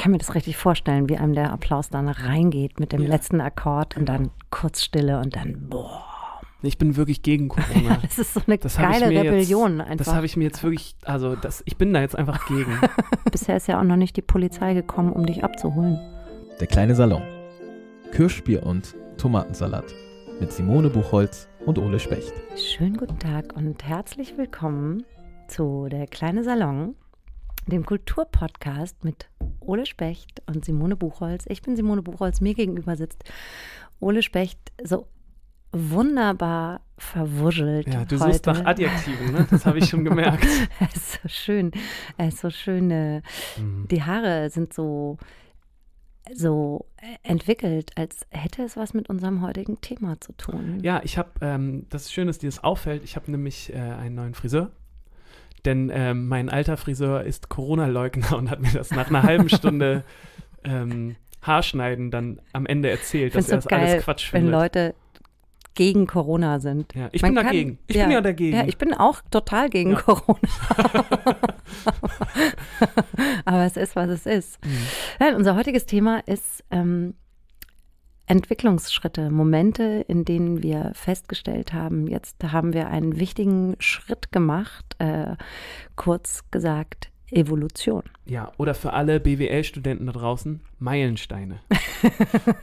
kann mir das richtig vorstellen, wie einem der Applaus dann reingeht mit dem ja. letzten Akkord und dann Kurzstille und dann boah. Ich bin wirklich gegen Corona. Ja, das ist so eine das geile Rebellion jetzt, einfach. Das habe ich mir jetzt wirklich, also das, ich bin da jetzt einfach gegen. Bisher ist ja auch noch nicht die Polizei gekommen, um dich abzuholen. Der kleine Salon. Kirschbier und Tomatensalat mit Simone Buchholz und Ole Specht. Schönen guten Tag und herzlich willkommen zu Der kleine Salon dem Kulturpodcast mit Ole Specht und Simone Buchholz. Ich bin Simone Buchholz, mir gegenüber sitzt Ole Specht, so wunderbar verwuschelt. Ja, du heute. suchst nach Adjektiven, ne? das habe ich schon gemerkt. es ist so schön, es ist so schön. Äh, mhm. Die Haare sind so so äh, entwickelt, als hätte es was mit unserem heutigen Thema zu tun. Ja, ich habe, ähm, das ist schön, dass dir das auffällt. Ich habe nämlich äh, einen neuen Friseur denn ähm, mein alter Friseur ist Corona-Leugner und hat mir das nach einer halben Stunde ähm, Haarschneiden dann am Ende erzählt, Find's dass er das geil, alles Quatsch findet. Wenn Leute gegen Corona sind. Ja, ich Man bin dagegen. Kann, ich ja, bin ja dagegen. Ja, ich bin auch total gegen ja. Corona. Aber es ist, was es ist. Mhm. Ja, unser heutiges Thema ist ähm, Entwicklungsschritte, Momente, in denen wir festgestellt haben, jetzt haben wir einen wichtigen Schritt gemacht, äh, kurz gesagt Evolution. Ja, oder für alle BWL-Studenten da draußen, Meilensteine.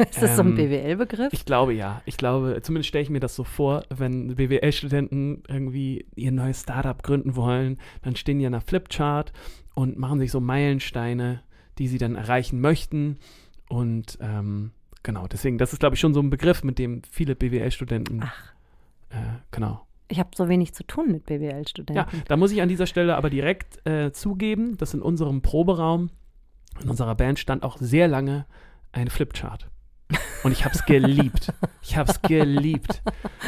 ist das ähm, so ein ähm, BWL-Begriff? Ich glaube ja. Ich glaube, zumindest stelle ich mir das so vor, wenn BWL-Studenten irgendwie ihr neues Startup gründen wollen, dann stehen die an der Flipchart und machen sich so Meilensteine, die sie dann erreichen möchten. Und ähm, Genau, deswegen, das ist, glaube ich, schon so ein Begriff, mit dem viele BWL-Studenten. Ach. Äh, genau. Ich habe so wenig zu tun mit BWL-Studenten. Ja, da muss ich an dieser Stelle aber direkt äh, zugeben, dass in unserem Proberaum, in unserer Band stand auch sehr lange ein Flipchart. Und ich habe es geliebt. Ich habe es geliebt.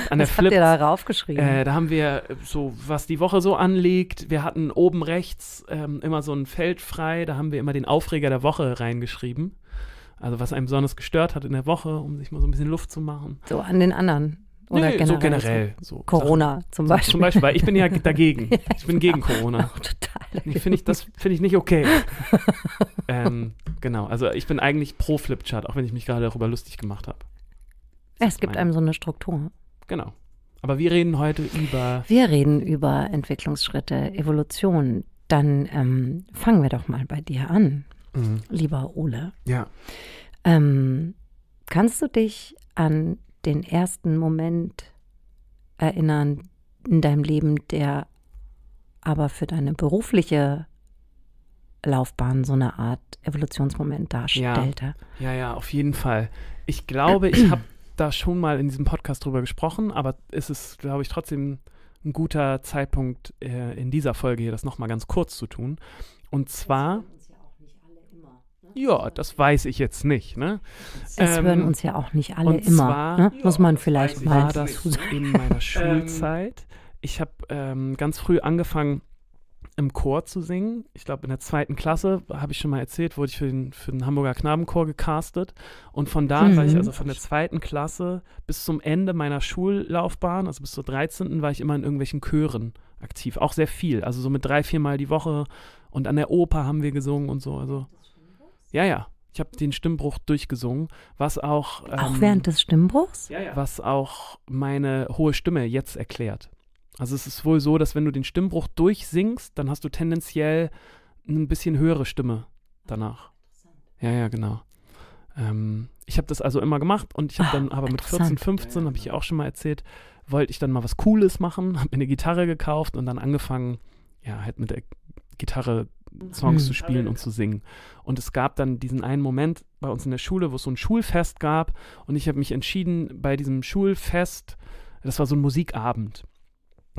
An was der Flip, habt ihr da raufgeschrieben? Äh, da haben wir äh, so, was die Woche so anliegt. Wir hatten oben rechts ähm, immer so ein Feld frei. Da haben wir immer den Aufreger der Woche reingeschrieben. Also was einem besonders gestört hat in der Woche, um sich mal so ein bisschen Luft zu machen. So an den anderen. Oder nee, generell, so generell. So Corona Sachen. zum Beispiel. So, zum Beispiel, weil ich bin ja dagegen. Ich bin gegen genau. Corona. Total. Dagegen. Find ich, das finde ich nicht okay. ähm, genau, also ich bin eigentlich pro Flipchart, auch wenn ich mich gerade darüber lustig gemacht habe. Es gibt meine. einem so eine Struktur. Genau. Aber wir reden heute über. Wir reden über Entwicklungsschritte, Evolution. Dann ähm, fangen wir doch mal bei dir an mhm. lieber Ole. Ja. Ähm, kannst du dich an den ersten Moment erinnern in deinem Leben, der aber für deine berufliche Laufbahn so eine Art Evolutionsmoment darstellte? Ja, ja, ja auf jeden Fall. Ich glaube, ich habe da schon mal in diesem Podcast drüber gesprochen, aber es ist, glaube ich, trotzdem ein guter Zeitpunkt, äh, in dieser Folge hier das nochmal ganz kurz zu tun. Und zwar ja, das weiß ich jetzt nicht. Ne? Das ähm, hören uns ja auch nicht alle immer. Zwar, ne? Muss man vielleicht mal war das in meiner Schulzeit. Ich habe ähm, ganz früh angefangen, im Chor zu singen. Ich glaube, in der zweiten Klasse, habe ich schon mal erzählt, wurde ich für den, für den Hamburger Knabenchor gecastet. Und von da mhm. war ich mhm. also von der zweiten Klasse bis zum Ende meiner Schullaufbahn, also bis zur 13. war ich immer in irgendwelchen Chören aktiv. Auch sehr viel. Also so mit drei, viermal die Woche. Und an der Oper haben wir gesungen und so. Also ja, ja. Ich habe den Stimmbruch durchgesungen, was auch. Ähm, auch während des Stimmbruchs? Ja, ja. Was auch meine hohe Stimme jetzt erklärt. Also es ist wohl so, dass wenn du den Stimmbruch durchsingst, dann hast du tendenziell ein bisschen höhere Stimme danach. Ja, ja, genau. Ähm, ich habe das also immer gemacht und ich habe ah, dann oh, aber mit 14, 15, habe ich genau. auch schon mal erzählt, wollte ich dann mal was Cooles machen, habe mir eine Gitarre gekauft und dann angefangen, ja, halt mit der Gitarre Songs mhm. zu spielen und zu singen. Und es gab dann diesen einen Moment bei uns in der Schule, wo es so ein Schulfest gab und ich habe mich entschieden, bei diesem Schulfest, das war so ein Musikabend,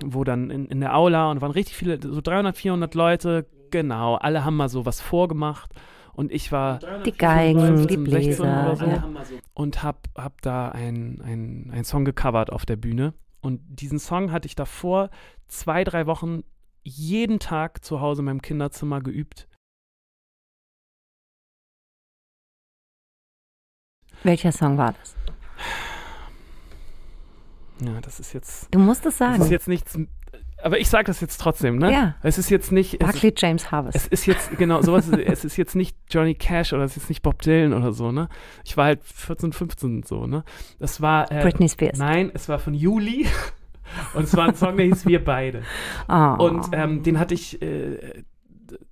wo dann in, in der Aula und waren richtig viele, so 300, 400 Leute, genau, alle haben mal so was vorgemacht und ich war die Geigen, die Bläser so, ja. und habe hab da einen ein Song gecovert auf der Bühne und diesen Song hatte ich davor zwei, drei Wochen jeden Tag zu Hause in meinem Kinderzimmer geübt. Welcher Song war das? Ja, das ist jetzt. Du musst es sagen. Das ist jetzt nichts. Aber ich sage das jetzt trotzdem, ne? Ja. Es ist jetzt nicht. Buckley James Harvest. Es ist jetzt, genau, sowas. ist, es ist jetzt nicht Johnny Cash oder es ist nicht Bob Dylan oder so, ne? Ich war halt 14, 15 und so, ne? Das war. Äh, Britney Spears. Nein, es war von Juli. Und zwar ein Song, der hieß Wir beide. Oh. Und ähm, den hatte ich äh,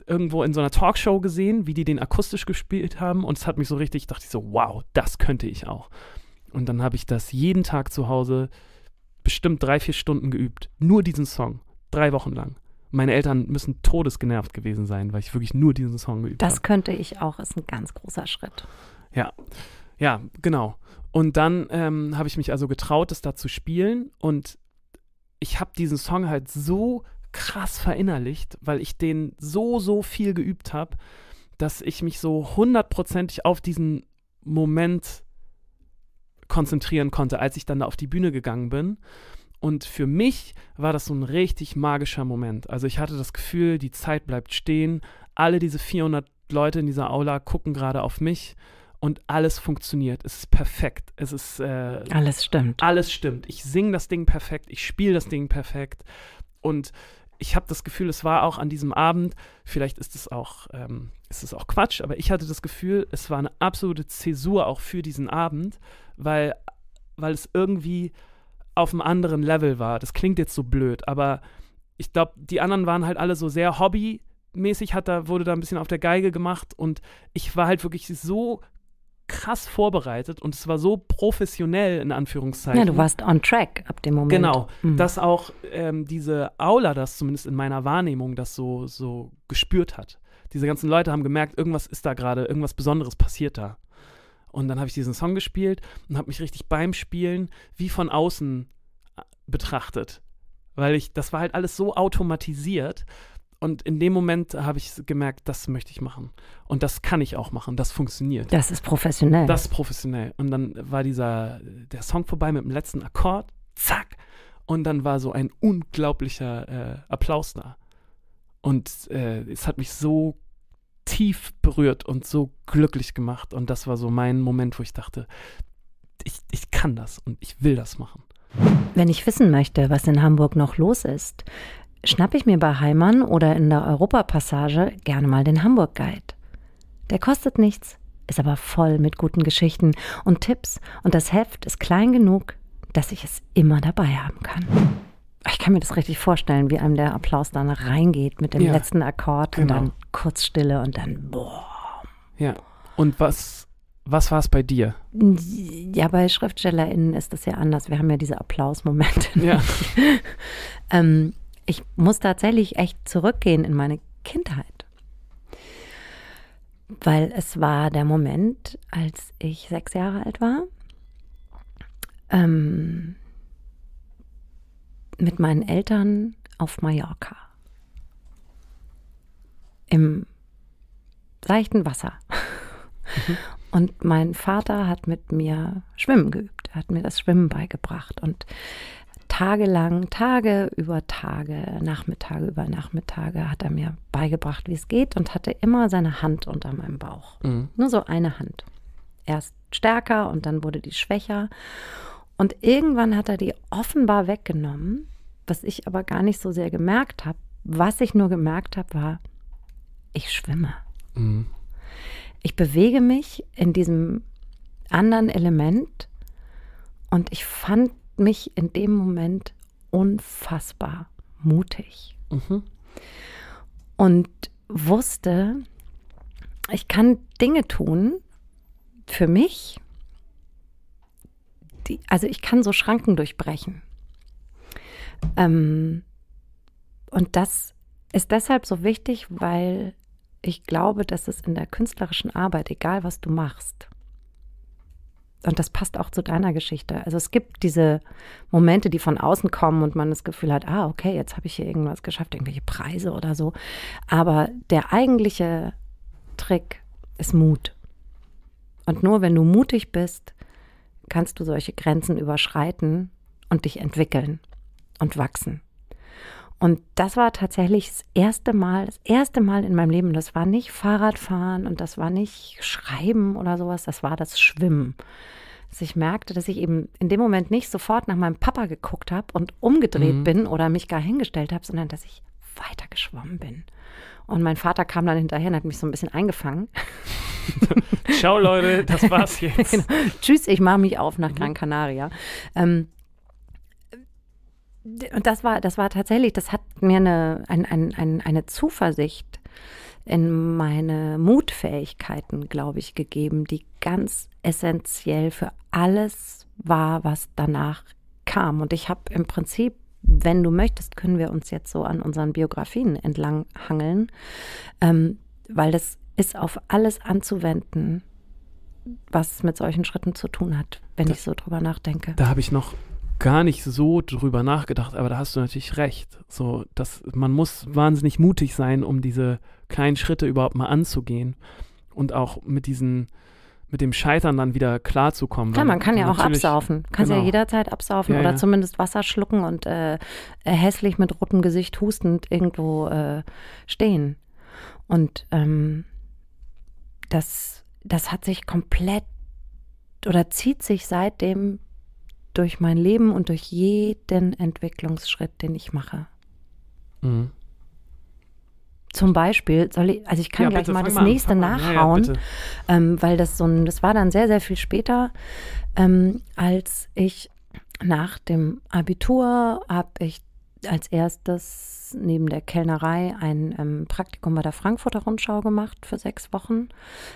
irgendwo in so einer Talkshow gesehen, wie die den akustisch gespielt haben. Und es hat mich so richtig, dachte ich so, wow, das könnte ich auch. Und dann habe ich das jeden Tag zu Hause bestimmt drei, vier Stunden geübt. Nur diesen Song. Drei Wochen lang. Meine Eltern müssen todesgenervt gewesen sein, weil ich wirklich nur diesen Song geübt habe. Das hab. könnte ich auch, ist ein ganz großer Schritt. Ja, ja, genau. Und dann ähm, habe ich mich also getraut, es da zu spielen und ich habe diesen Song halt so krass verinnerlicht, weil ich den so, so viel geübt habe, dass ich mich so hundertprozentig auf diesen Moment konzentrieren konnte, als ich dann da auf die Bühne gegangen bin. Und für mich war das so ein richtig magischer Moment. Also ich hatte das Gefühl, die Zeit bleibt stehen. Alle diese 400 Leute in dieser Aula gucken gerade auf mich und alles funktioniert. Es ist perfekt. Es ist. Äh, alles stimmt. Alles stimmt. Ich singe das Ding perfekt. Ich spiele das Ding perfekt. Und ich habe das Gefühl, es war auch an diesem Abend, vielleicht ist es auch, ähm, ist es auch Quatsch, aber ich hatte das Gefühl, es war eine absolute Zäsur auch für diesen Abend, weil, weil es irgendwie auf einem anderen Level war. Das klingt jetzt so blöd, aber ich glaube, die anderen waren halt alle so sehr hobbymäßig, hat da, wurde da ein bisschen auf der Geige gemacht und ich war halt wirklich so krass vorbereitet und es war so professionell in Anführungszeichen. Ja, du warst on track ab dem Moment. Genau, mhm. dass auch ähm, diese Aula das zumindest in meiner Wahrnehmung das so, so gespürt hat. Diese ganzen Leute haben gemerkt, irgendwas ist da gerade, irgendwas Besonderes passiert da. Und dann habe ich diesen Song gespielt und habe mich richtig beim Spielen wie von außen äh, betrachtet. Weil ich, das war halt alles so automatisiert, und in dem Moment habe ich gemerkt, das möchte ich machen. Und das kann ich auch machen. Das funktioniert. Das ist professionell. Das ist professionell. Und dann war dieser, der Song vorbei mit dem letzten Akkord. Zack. Und dann war so ein unglaublicher äh, Applaus da. Und äh, es hat mich so tief berührt und so glücklich gemacht. Und das war so mein Moment, wo ich dachte, ich, ich kann das und ich will das machen. Wenn ich wissen möchte, was in Hamburg noch los ist, schnappe ich mir bei Heimann oder in der Europapassage gerne mal den Hamburg Guide. Der kostet nichts, ist aber voll mit guten Geschichten und Tipps und das Heft ist klein genug, dass ich es immer dabei haben kann. Ich kann mir das richtig vorstellen, wie einem der Applaus dann reingeht mit dem ja, letzten Akkord genau. und dann Kurzstille und dann boah. Ja. Und was was war es bei dir? Ja, bei SchriftstellerInnen ist das ja anders. Wir haben ja diese Applausmomente. Ja. ähm, ich muss tatsächlich echt zurückgehen in meine Kindheit. Weil es war der Moment, als ich sechs Jahre alt war, ähm, mit meinen Eltern auf Mallorca. Im seichten Wasser. Mhm. Und mein Vater hat mit mir Schwimmen geübt, hat mir das Schwimmen beigebracht. Und tagelang, Tage über Tage, Nachmittage über Nachmittage hat er mir beigebracht, wie es geht und hatte immer seine Hand unter meinem Bauch. Mhm. Nur so eine Hand. Erst stärker und dann wurde die schwächer. Und irgendwann hat er die offenbar weggenommen, was ich aber gar nicht so sehr gemerkt habe. Was ich nur gemerkt habe, war, ich schwimme. Mhm. Ich bewege mich in diesem anderen Element und ich fand mich in dem Moment unfassbar mutig. Mhm. Und wusste, ich kann Dinge tun für mich, die, also ich kann so Schranken durchbrechen. Ähm, und das ist deshalb so wichtig, weil ich glaube, dass es in der künstlerischen Arbeit, egal was du machst, und das passt auch zu deiner Geschichte. Also es gibt diese Momente, die von außen kommen und man das Gefühl hat, ah, okay, jetzt habe ich hier irgendwas geschafft, irgendwelche Preise oder so. Aber der eigentliche Trick ist Mut. Und nur wenn du mutig bist, kannst du solche Grenzen überschreiten und dich entwickeln und wachsen. Und das war tatsächlich das erste Mal, das erste Mal in meinem Leben. Das war nicht Fahrradfahren und das war nicht Schreiben oder sowas, das war das Schwimmen. Dass also ich merkte, dass ich eben in dem Moment nicht sofort nach meinem Papa geguckt habe und umgedreht mhm. bin oder mich gar hingestellt habe, sondern dass ich weitergeschwommen bin. Und mein Vater kam dann hinterher und hat mich so ein bisschen eingefangen. Ciao Leute, das war's jetzt. genau. Tschüss, ich mache mich auf nach mhm. Gran Canaria. Ähm, und das war, das war tatsächlich, das hat mir eine, ein, ein, ein, eine Zuversicht in meine Mutfähigkeiten, glaube ich, gegeben, die ganz essentiell für alles war, was danach kam. Und ich habe im Prinzip, wenn du möchtest, können wir uns jetzt so an unseren Biografien entlang hangeln, ähm, weil das ist auf alles anzuwenden, was mit solchen Schritten zu tun hat, wenn da, ich so drüber nachdenke. Da habe ich noch gar nicht so drüber nachgedacht, aber da hast du natürlich recht. So, dass man muss wahnsinnig mutig sein, um diese kleinen Schritte überhaupt mal anzugehen und auch mit diesen mit dem Scheitern dann wieder klarzukommen. Klar, man kann ja auch absaufen. Kannst genau. ja jederzeit absaufen ja, oder ja. zumindest Wasser schlucken und äh, äh, hässlich mit rotem Gesicht hustend irgendwo äh, stehen. Und ähm, das, das hat sich komplett oder zieht sich seitdem durch mein Leben und durch jeden Entwicklungsschritt, den ich mache. Mhm. Zum Beispiel soll ich, also ich kann ja, gleich bitte, mal das an, nächste nachhauen, ja, ja, ähm, weil das so ein, das war dann sehr, sehr viel später, ähm, als ich nach dem Abitur habe ich als erstes neben der Kellnerei ein ähm, Praktikum bei der Frankfurter Rundschau gemacht für sechs Wochen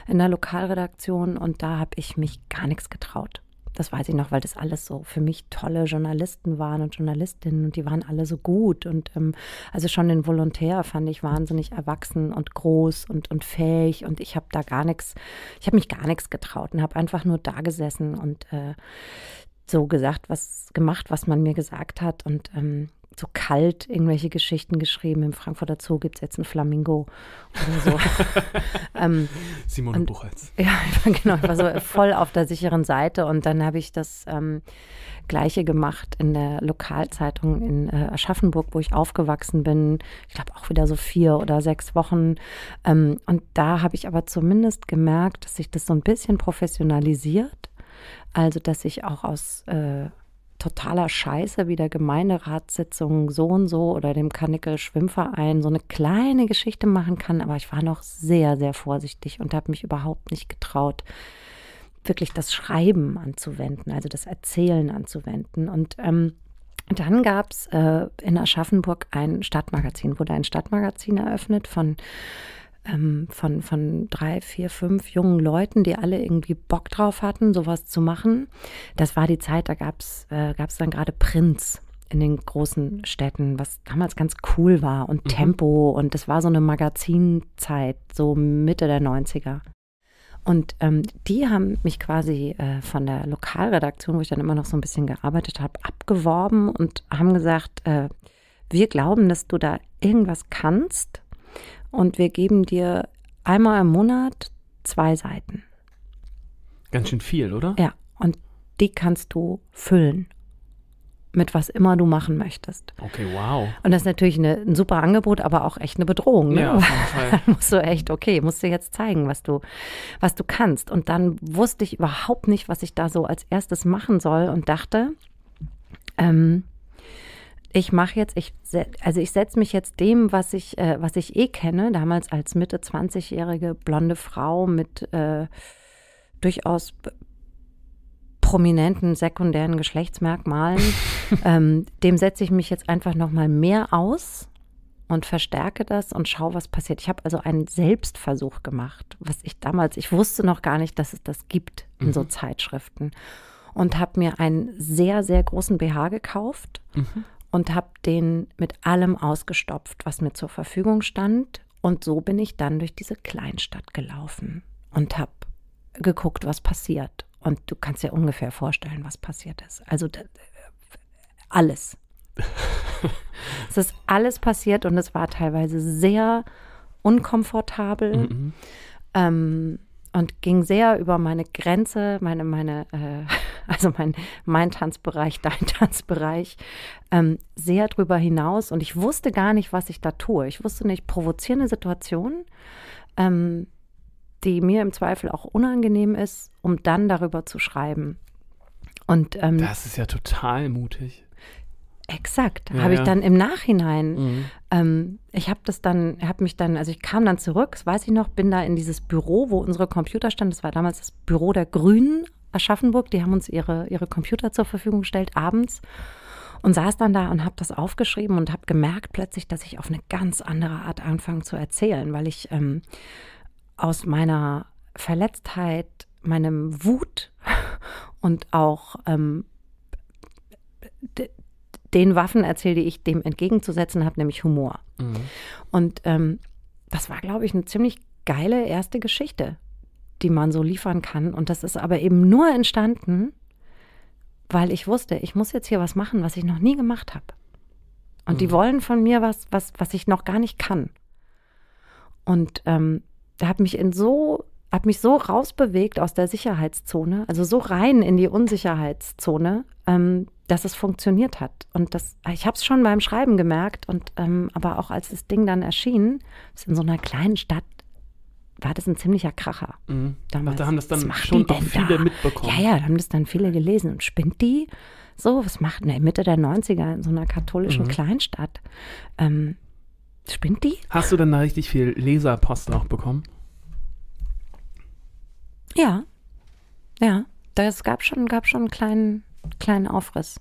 in der Lokalredaktion und da habe ich mich gar nichts getraut das weiß ich noch, weil das alles so für mich tolle Journalisten waren und Journalistinnen und die waren alle so gut. Und ähm, also schon den Volontär fand ich wahnsinnig erwachsen und groß und, und fähig und ich habe da gar nichts, ich habe mich gar nichts getraut und habe einfach nur da gesessen und äh, so gesagt, was gemacht, was man mir gesagt hat. Und ähm, so kalt irgendwelche Geschichten geschrieben. Im Frankfurter Zoo gibt es jetzt ein Flamingo oder so. ähm, Simone und, Buchholz. Ja, genau. Ich war so voll auf der sicheren Seite. Und dann habe ich das ähm, Gleiche gemacht in der Lokalzeitung in äh, Aschaffenburg, wo ich aufgewachsen bin. Ich glaube auch wieder so vier oder sechs Wochen. Ähm, und da habe ich aber zumindest gemerkt, dass sich das so ein bisschen professionalisiert. Also, dass ich auch aus äh, totaler Scheiße wie der Gemeinderatssitzung so und so oder dem Kanickel Schwimmverein so eine kleine Geschichte machen kann. Aber ich war noch sehr, sehr vorsichtig und habe mich überhaupt nicht getraut, wirklich das Schreiben anzuwenden, also das Erzählen anzuwenden. Und ähm, dann gab es äh, in Aschaffenburg ein Stadtmagazin, wurde ein Stadtmagazin eröffnet von ähm, von, von drei, vier, fünf jungen Leuten, die alle irgendwie Bock drauf hatten, sowas zu machen. Das war die Zeit, da gab es äh, dann gerade Prinz in den großen Städten, was damals ganz cool war und mhm. Tempo und das war so eine Magazinzeit, so Mitte der 90er. Und ähm, die haben mich quasi äh, von der Lokalredaktion, wo ich dann immer noch so ein bisschen gearbeitet habe, abgeworben und haben gesagt, äh, wir glauben, dass du da irgendwas kannst und wir geben dir einmal im Monat zwei Seiten. Ganz schön viel, oder? Ja, und die kannst du füllen mit was immer du machen möchtest. Okay, wow. Und das ist natürlich eine, ein super Angebot, aber auch echt eine Bedrohung. Ne? Ja, auf jeden Fall. dann musst du echt, okay, musst du jetzt zeigen, was du, was du kannst. Und dann wusste ich überhaupt nicht, was ich da so als erstes machen soll und dachte, ähm, ich mache jetzt, ich, also ich setze mich jetzt dem, was ich, äh, was ich eh kenne, damals als Mitte 20-jährige blonde Frau mit äh, durchaus prominenten sekundären Geschlechtsmerkmalen, ähm, dem setze ich mich jetzt einfach nochmal mehr aus und verstärke das und schaue, was passiert. Ich habe also einen Selbstversuch gemacht, was ich damals, ich wusste noch gar nicht, dass es das gibt in mhm. so Zeitschriften und habe mir einen sehr, sehr großen BH gekauft mhm und habe den mit allem ausgestopft, was mir zur Verfügung stand. Und so bin ich dann durch diese Kleinstadt gelaufen und habe geguckt, was passiert. Und du kannst dir ungefähr vorstellen, was passiert ist. Also äh, alles. es ist alles passiert und es war teilweise sehr unkomfortabel. Mhm. Ähm, und ging sehr über meine Grenze, meine, meine, äh, also mein, mein Tanzbereich, dein Tanzbereich, ähm, sehr drüber hinaus. Und ich wusste gar nicht, was ich da tue. Ich wusste nicht, provozierende Situationen, ähm, die mir im Zweifel auch unangenehm ist, um dann darüber zu schreiben. Und, ähm, das ist ja total mutig. Exakt, ja, habe ich dann im Nachhinein. Mhm. Ähm, ich habe das dann, habe mich dann, also ich kam dann zurück, das weiß ich noch, bin da in dieses Büro, wo unsere Computer standen. Das war damals das Büro der Grünen Aschaffenburg. Die haben uns ihre, ihre Computer zur Verfügung gestellt abends und saß dann da und habe das aufgeschrieben und habe gemerkt plötzlich, dass ich auf eine ganz andere Art anfange zu erzählen, weil ich ähm, aus meiner Verletztheit, meinem Wut und auch ähm, den Waffen erzähle, die ich dem entgegenzusetzen habe, nämlich Humor. Mhm. Und ähm, das war, glaube ich, eine ziemlich geile erste Geschichte, die man so liefern kann. Und das ist aber eben nur entstanden, weil ich wusste, ich muss jetzt hier was machen, was ich noch nie gemacht habe. Und mhm. die wollen von mir was, was, was ich noch gar nicht kann. Und ähm, da habe mich in so hat mich so rausbewegt aus der Sicherheitszone, also so rein in die Unsicherheitszone, ähm, dass es funktioniert hat. Und das, ich habe es schon beim Schreiben gemerkt und ähm, aber auch als das Ding dann erschien, ist in so einer kleinen Stadt war das ein ziemlicher Kracher. Mhm. Ach, also da haben das dann schon auch viele da? mitbekommen. Ja, ja, da haben das dann viele gelesen. Und spinnt die? So, was macht ne, Mitte der 90er in so einer katholischen mhm. Kleinstadt? Ähm, spinnt die? Hast du dann da richtig viel Leserpost auch bekommen? Ja. Ja. Das gab schon, gab schon einen kleinen, kleinen Aufriss.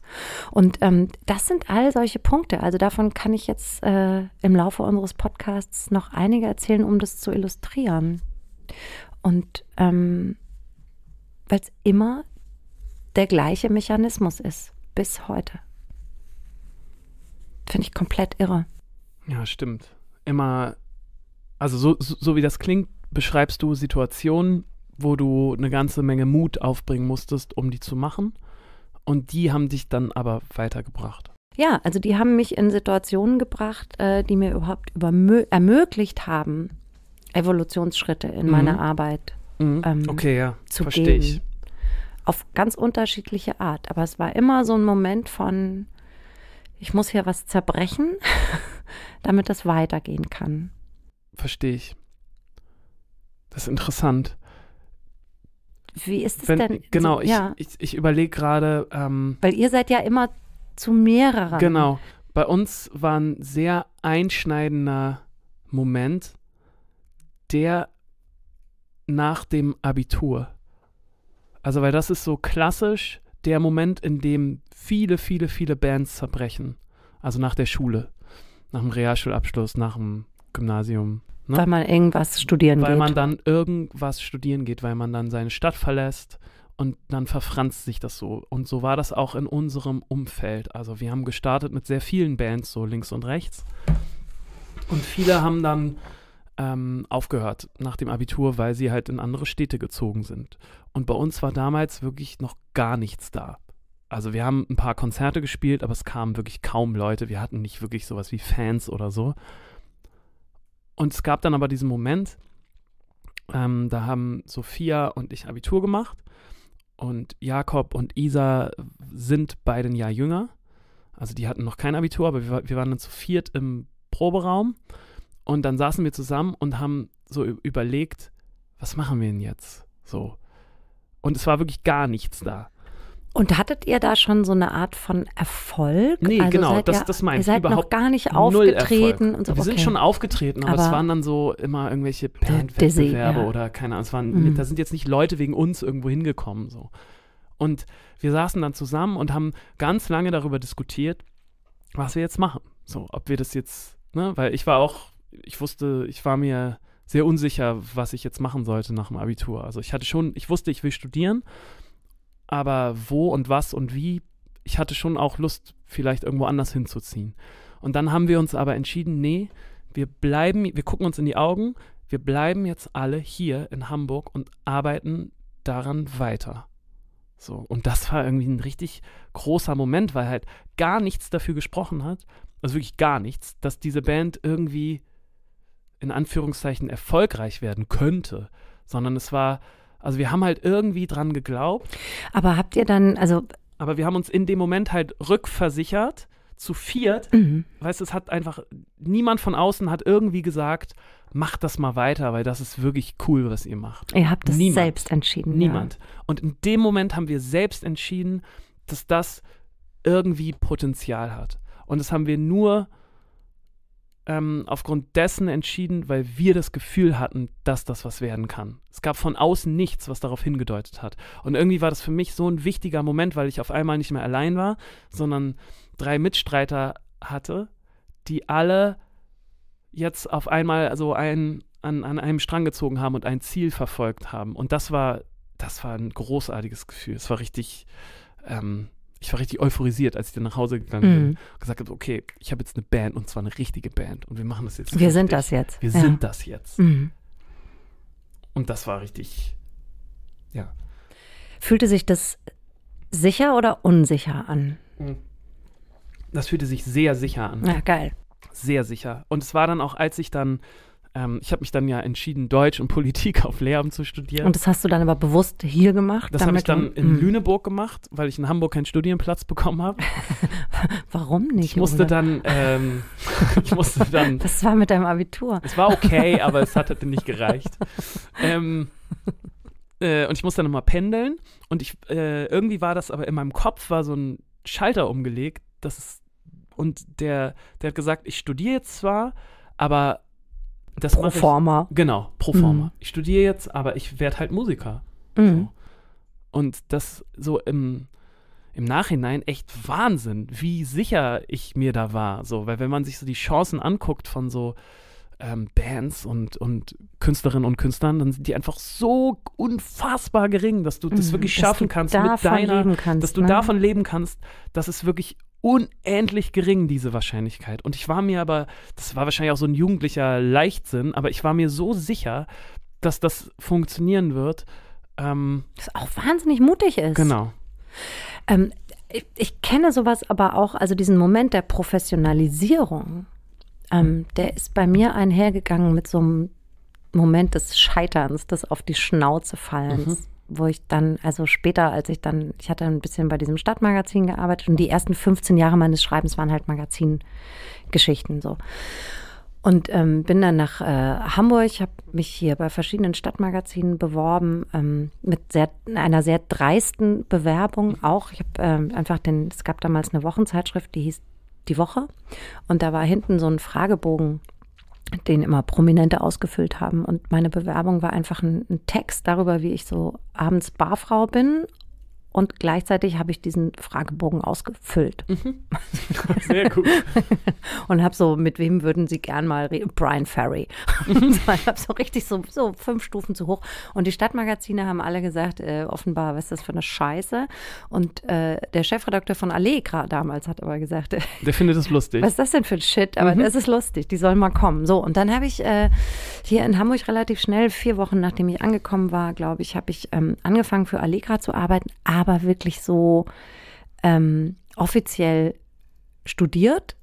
Und ähm, das sind all solche Punkte. Also davon kann ich jetzt äh, im Laufe unseres Podcasts noch einige erzählen, um das zu illustrieren. Und ähm, weil es immer der gleiche Mechanismus ist, bis heute. Finde ich komplett irre. Ja, stimmt. Immer, also so, so, so wie das klingt, beschreibst du Situationen, wo du eine ganze Menge Mut aufbringen musstest, um die zu machen. Und die haben dich dann aber weitergebracht. Ja, also die haben mich in Situationen gebracht, äh, die mir überhaupt ermöglicht haben, Evolutionsschritte in mhm. meiner Arbeit mhm. ähm, okay, ja. zu Versteh gehen. Ich. Auf ganz unterschiedliche Art. Aber es war immer so ein Moment von, ich muss hier was zerbrechen, damit das weitergehen kann. Verstehe ich. Das ist interessant wie ist es denn? Genau, so, ich, ich, ich überlege gerade. Ähm, Weil ihr seid ja immer zu mehreren. Genau. Bei uns war ein sehr einschneidender Moment, der nach dem Abitur. Also, weil das ist so klassisch der Moment, in dem viele, viele, viele Bands zerbrechen. Also nach der Schule, nach dem Realschulabschluss, nach dem Gymnasium. Ne? Weil man irgendwas studieren weil geht. Weil man dann irgendwas studieren geht, weil man dann seine Stadt verlässt und dann verfranzt sich das so. Und so war das auch in unserem Umfeld. Also wir haben gestartet mit sehr vielen Bands, so links und rechts. Und viele haben dann ähm, aufgehört nach dem Abitur, weil sie halt in andere Städte gezogen sind. Und bei uns war damals wirklich noch gar nichts da. Also wir haben ein paar Konzerte gespielt, aber es kamen wirklich kaum Leute. Wir hatten nicht wirklich sowas wie Fans oder so. Und es gab dann aber diesen Moment, ähm, da haben Sophia und ich Abitur gemacht und Jakob und Isa sind beide ein Jahr jünger. Also die hatten noch kein Abitur, aber wir, wir, waren dann zu viert im Proberaum und dann saßen wir zusammen und haben so überlegt, was machen wir denn jetzt? So. Und es war wirklich gar nichts da. Und hattet ihr da schon so eine Art von Erfolg? Nee, also genau, das, ihr, das meine ich. Ihr seid überhaupt noch gar nicht aufgetreten und so. Wir okay. sind schon aufgetreten, aber, aber, es waren dann so immer irgendwelche Bandwettbewerbe ja. oder keine Ahnung. Es waren, mhm. Da sind jetzt nicht Leute wegen uns irgendwo hingekommen. So. Und wir saßen dann zusammen und haben ganz lange darüber diskutiert, was wir jetzt machen. So, ob wir das jetzt, ne, weil ich war auch, ich wusste, ich war mir sehr unsicher, was ich jetzt machen sollte nach dem Abitur. Also ich hatte schon, ich wusste, ich will studieren aber wo und was und wie, ich hatte schon auch Lust, vielleicht irgendwo anders hinzuziehen. Und dann haben wir uns aber entschieden, nee, wir bleiben, wir gucken uns in die Augen, wir bleiben jetzt alle hier in Hamburg und arbeiten daran weiter. So, und das war irgendwie ein richtig großer Moment, weil halt gar nichts dafür gesprochen hat, also wirklich gar nichts, dass diese Band irgendwie in Anführungszeichen erfolgreich werden könnte, sondern es war also wir haben halt irgendwie dran geglaubt. Aber habt ihr dann, also. Aber wir haben uns in dem Moment halt rückversichert, zu viert. Mhm. Weißt du, es hat einfach, niemand von außen hat irgendwie gesagt, macht das mal weiter, weil das ist wirklich cool, was ihr macht. Ihr habt das niemand, selbst entschieden. Niemand. Ja. Und in dem Moment haben wir selbst entschieden, dass das irgendwie Potenzial hat. Und das haben wir nur ähm, aufgrund dessen entschieden, weil wir das Gefühl hatten, dass das was werden kann. Es gab von außen nichts, was darauf hingedeutet hat. Und irgendwie war das für mich so ein wichtiger Moment, weil ich auf einmal nicht mehr allein war, sondern drei Mitstreiter hatte, die alle jetzt auf einmal so einen, an, an einem Strang gezogen haben und ein Ziel verfolgt haben. Und das war, das war ein großartiges Gefühl. Es war richtig, ähm, ich war richtig euphorisiert, als ich dann nach Hause gegangen bin mhm. und gesagt habe, okay, ich habe jetzt eine Band und zwar eine richtige Band und wir machen das jetzt. Wir richtig. sind das jetzt. Wir ja. sind das jetzt. Mm. Und das war richtig, ja. Fühlte sich das sicher oder unsicher an? Mhm. Das fühlte sich sehr sicher an. Ja, geil. Sehr sicher. Und es war dann auch, als ich dann ähm, ich habe mich dann ja entschieden, Deutsch und Politik auf Lehramt zu studieren. Und das hast du dann aber bewusst hier gemacht? Das habe ich dann in hm. Lüneburg gemacht, weil ich in Hamburg keinen Studienplatz bekommen habe. Warum nicht? Ich musste dann, ähm, ich musste dann. Das war mit deinem Abitur. Es war okay, aber es hat halt nicht gereicht. ähm, äh, und ich musste dann nochmal pendeln und ich äh, irgendwie war das aber in meinem Kopf war so ein Schalter umgelegt, das ist, und der der hat gesagt, ich studiere jetzt zwar, aber das pro forma. Ich, genau, pro forma. Mhm. Ich studiere jetzt, aber ich werde halt Musiker. Mhm. So. Und das so im, im Nachhinein echt Wahnsinn, wie sicher ich mir da war. So, weil wenn man sich so die Chancen anguckt von so ähm, Bands und, und Künstlerinnen und Künstlern, dann sind die einfach so unfassbar gering, dass du das mhm, wirklich schaffen kannst mit deiner, kannst, dass du ne? davon leben kannst. dass es wirklich unendlich gering, diese Wahrscheinlichkeit. Und ich war mir aber, das war wahrscheinlich auch so ein jugendlicher Leichtsinn, aber ich war mir so sicher, dass das funktionieren wird. Ähm, das auch wahnsinnig mutig ist. Genau. Ähm, ich, ich, kenne sowas aber auch, also diesen Moment der Professionalisierung, ähm, der ist bei mir einhergegangen mit so einem Moment des Scheiterns, des Auf die Schnauze fallens. Mhm wo ich dann, also später, als ich dann, ich hatte ein bisschen bei diesem Stadtmagazin gearbeitet und die ersten 15 Jahre meines Schreibens waren halt Magazingeschichten so. Und ähm, bin dann nach äh, Hamburg, habe mich hier bei verschiedenen Stadtmagazinen beworben, ähm, mit sehr, einer sehr dreisten Bewerbung auch. Ich habe ähm, einfach den, es gab damals eine Wochenzeitschrift, die hieß Die Woche. Und da war hinten so ein Fragebogen den immer Prominente ausgefüllt haben. Und meine Bewerbung war einfach ein, ein Text darüber, wie ich so abends Barfrau bin und gleichzeitig habe ich diesen Fragebogen ausgefüllt. Mhm. Sehr gut. und habe so, mit wem würden Sie gern mal reden? Brian Ferry. Mhm. so, ich habe so richtig so, so fünf Stufen zu hoch. Und die Stadtmagazine haben alle gesagt, äh, offenbar, was ist das für eine Scheiße? Und äh, der Chefredakteur von Allegra damals hat aber gesagt, der findet es lustig. Was ist das denn für ein Shit? Aber mhm. das ist lustig, die sollen mal kommen. So, und dann habe ich äh, hier in Hamburg relativ schnell, vier Wochen nachdem ich angekommen war, glaube ich, habe ich ähm, angefangen für Allegra zu arbeiten aber wirklich so ähm, offiziell studiert.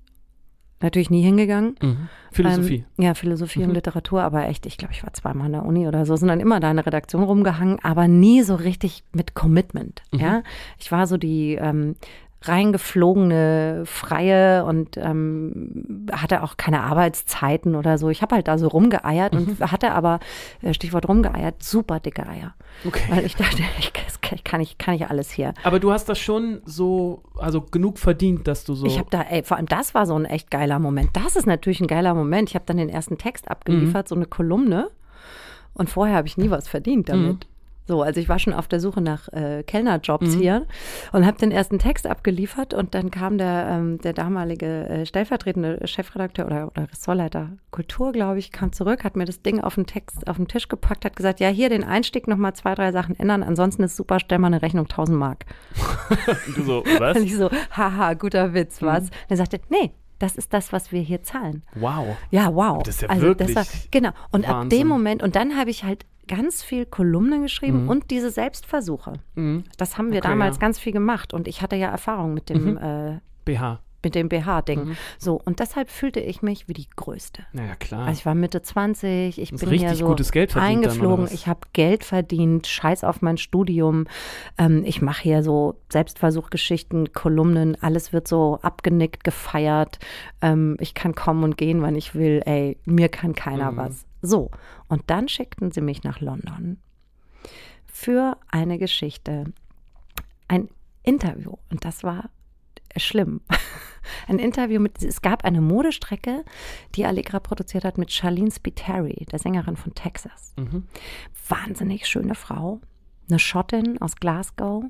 Natürlich nie hingegangen. Mhm. Philosophie. Ähm, ja, Philosophie mhm. und Literatur, aber echt, ich glaube, ich war zweimal an der Uni oder so, sind dann immer da in der Redaktion rumgehangen, aber nie so richtig mit Commitment. Mhm. Ja, ich war so die ähm, reingeflogene Freie und ähm, hatte auch keine Arbeitszeiten oder so. Ich habe halt da so rumgeeiert mhm. und hatte aber, äh, Stichwort rumgeeiert, super dicke Eier. Okay. Weil ich dachte, ich, kann, ich, kann ich alles hier. Aber du hast das schon so, also genug verdient, dass du so. Ich habe da, ey, vor allem das war so ein echt geiler Moment. Das ist natürlich ein geiler Moment. Ich habe dann den ersten Text abgeliefert, mhm. so eine Kolumne. Und vorher habe ich nie was verdient mhm. damit. Mhm. So, also ich war schon auf der Suche nach äh, Kellnerjobs mhm. hier und habe den ersten Text abgeliefert und dann kam der, ähm, der damalige äh, stellvertretende Chefredakteur oder, oder Ressortleiter Kultur, glaube ich, kam zurück, hat mir das Ding auf den Text, auf den Tisch gepackt, hat gesagt, ja, hier den Einstieg nochmal zwei, drei Sachen ändern, ansonsten ist super, stell mal eine Rechnung 1000 Mark. du so, was? Und ich so, haha, guter Witz, mhm. was? Mhm. Und er sagte, nee, das ist das, was wir hier zahlen. Wow. Ja, wow. Das ist ja also wirklich das war, genau. Und Wahnsinn. ab dem Moment, und dann habe ich halt ganz viel Kolumnen geschrieben mhm. und diese Selbstversuche. Mhm. Das haben wir okay, damals ja. ganz viel gemacht und ich hatte ja Erfahrung mit dem mhm. äh, BH. Mit dem BH-Ding. Mhm. So, und deshalb fühlte ich mich wie die Größte. Naja, klar. Also ich war Mitte 20, ich das bin richtig ja so gutes Geld eingeflogen, dann, ich habe Geld verdient, scheiß auf mein Studium. Ähm, ich mache hier so Selbstversuchgeschichten, Kolumnen, alles wird so abgenickt, gefeiert. Ähm, ich kann kommen und gehen, wann ich will. Ey, mir kann keiner mhm. was. So, und dann schickten sie mich nach London für eine Geschichte, ein Interview. Und das war schlimm. Ein Interview mit, es gab eine Modestrecke, die Allegra produziert hat mit Charlene Spiteri, der Sängerin von Texas. Mhm. Wahnsinnig schöne Frau, eine Schottin aus Glasgow,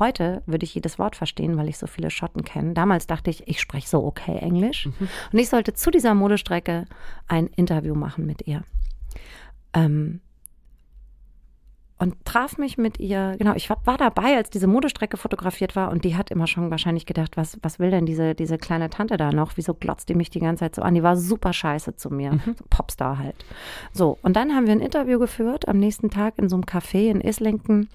heute würde ich jedes Wort verstehen, weil ich so viele Schotten kenne. Damals dachte ich, ich spreche so okay Englisch. Mhm. Und ich sollte zu dieser Modestrecke ein Interview machen mit ihr. Ähm, und traf mich mit ihr, genau, ich war, dabei, als diese Modestrecke fotografiert war und die hat immer schon wahrscheinlich gedacht, was, was will denn diese, diese kleine Tante da noch? Wieso glotzt die mich die ganze Zeit so an? Die war super scheiße zu mir. Mhm. Popstar halt. So, und dann haben wir ein Interview geführt am nächsten Tag in so einem Café in Islington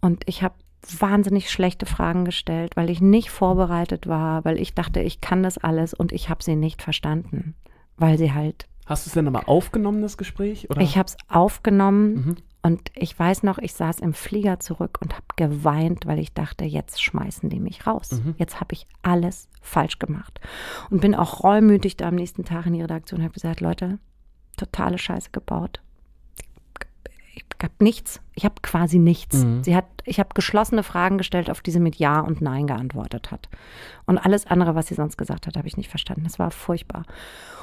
und ich habe wahnsinnig schlechte Fragen gestellt, weil ich nicht vorbereitet war, weil ich dachte, ich kann das alles und ich habe sie nicht verstanden, weil sie halt. Hast du es denn nochmal aufgenommen, das Gespräch? Oder? Ich habe es aufgenommen mhm. und ich weiß noch, ich saß im Flieger zurück und habe geweint, weil ich dachte, jetzt schmeißen die mich raus. Mhm. Jetzt habe ich alles falsch gemacht und bin auch reumütig da am nächsten Tag in die Redaktion und habe gesagt, Leute, totale Scheiße gebaut gab nichts. Ich habe quasi nichts. Mhm. Sie hat, ich habe geschlossene Fragen gestellt, auf die sie mit Ja und Nein geantwortet hat. Und alles andere, was sie sonst gesagt hat, habe ich nicht verstanden. Das war furchtbar.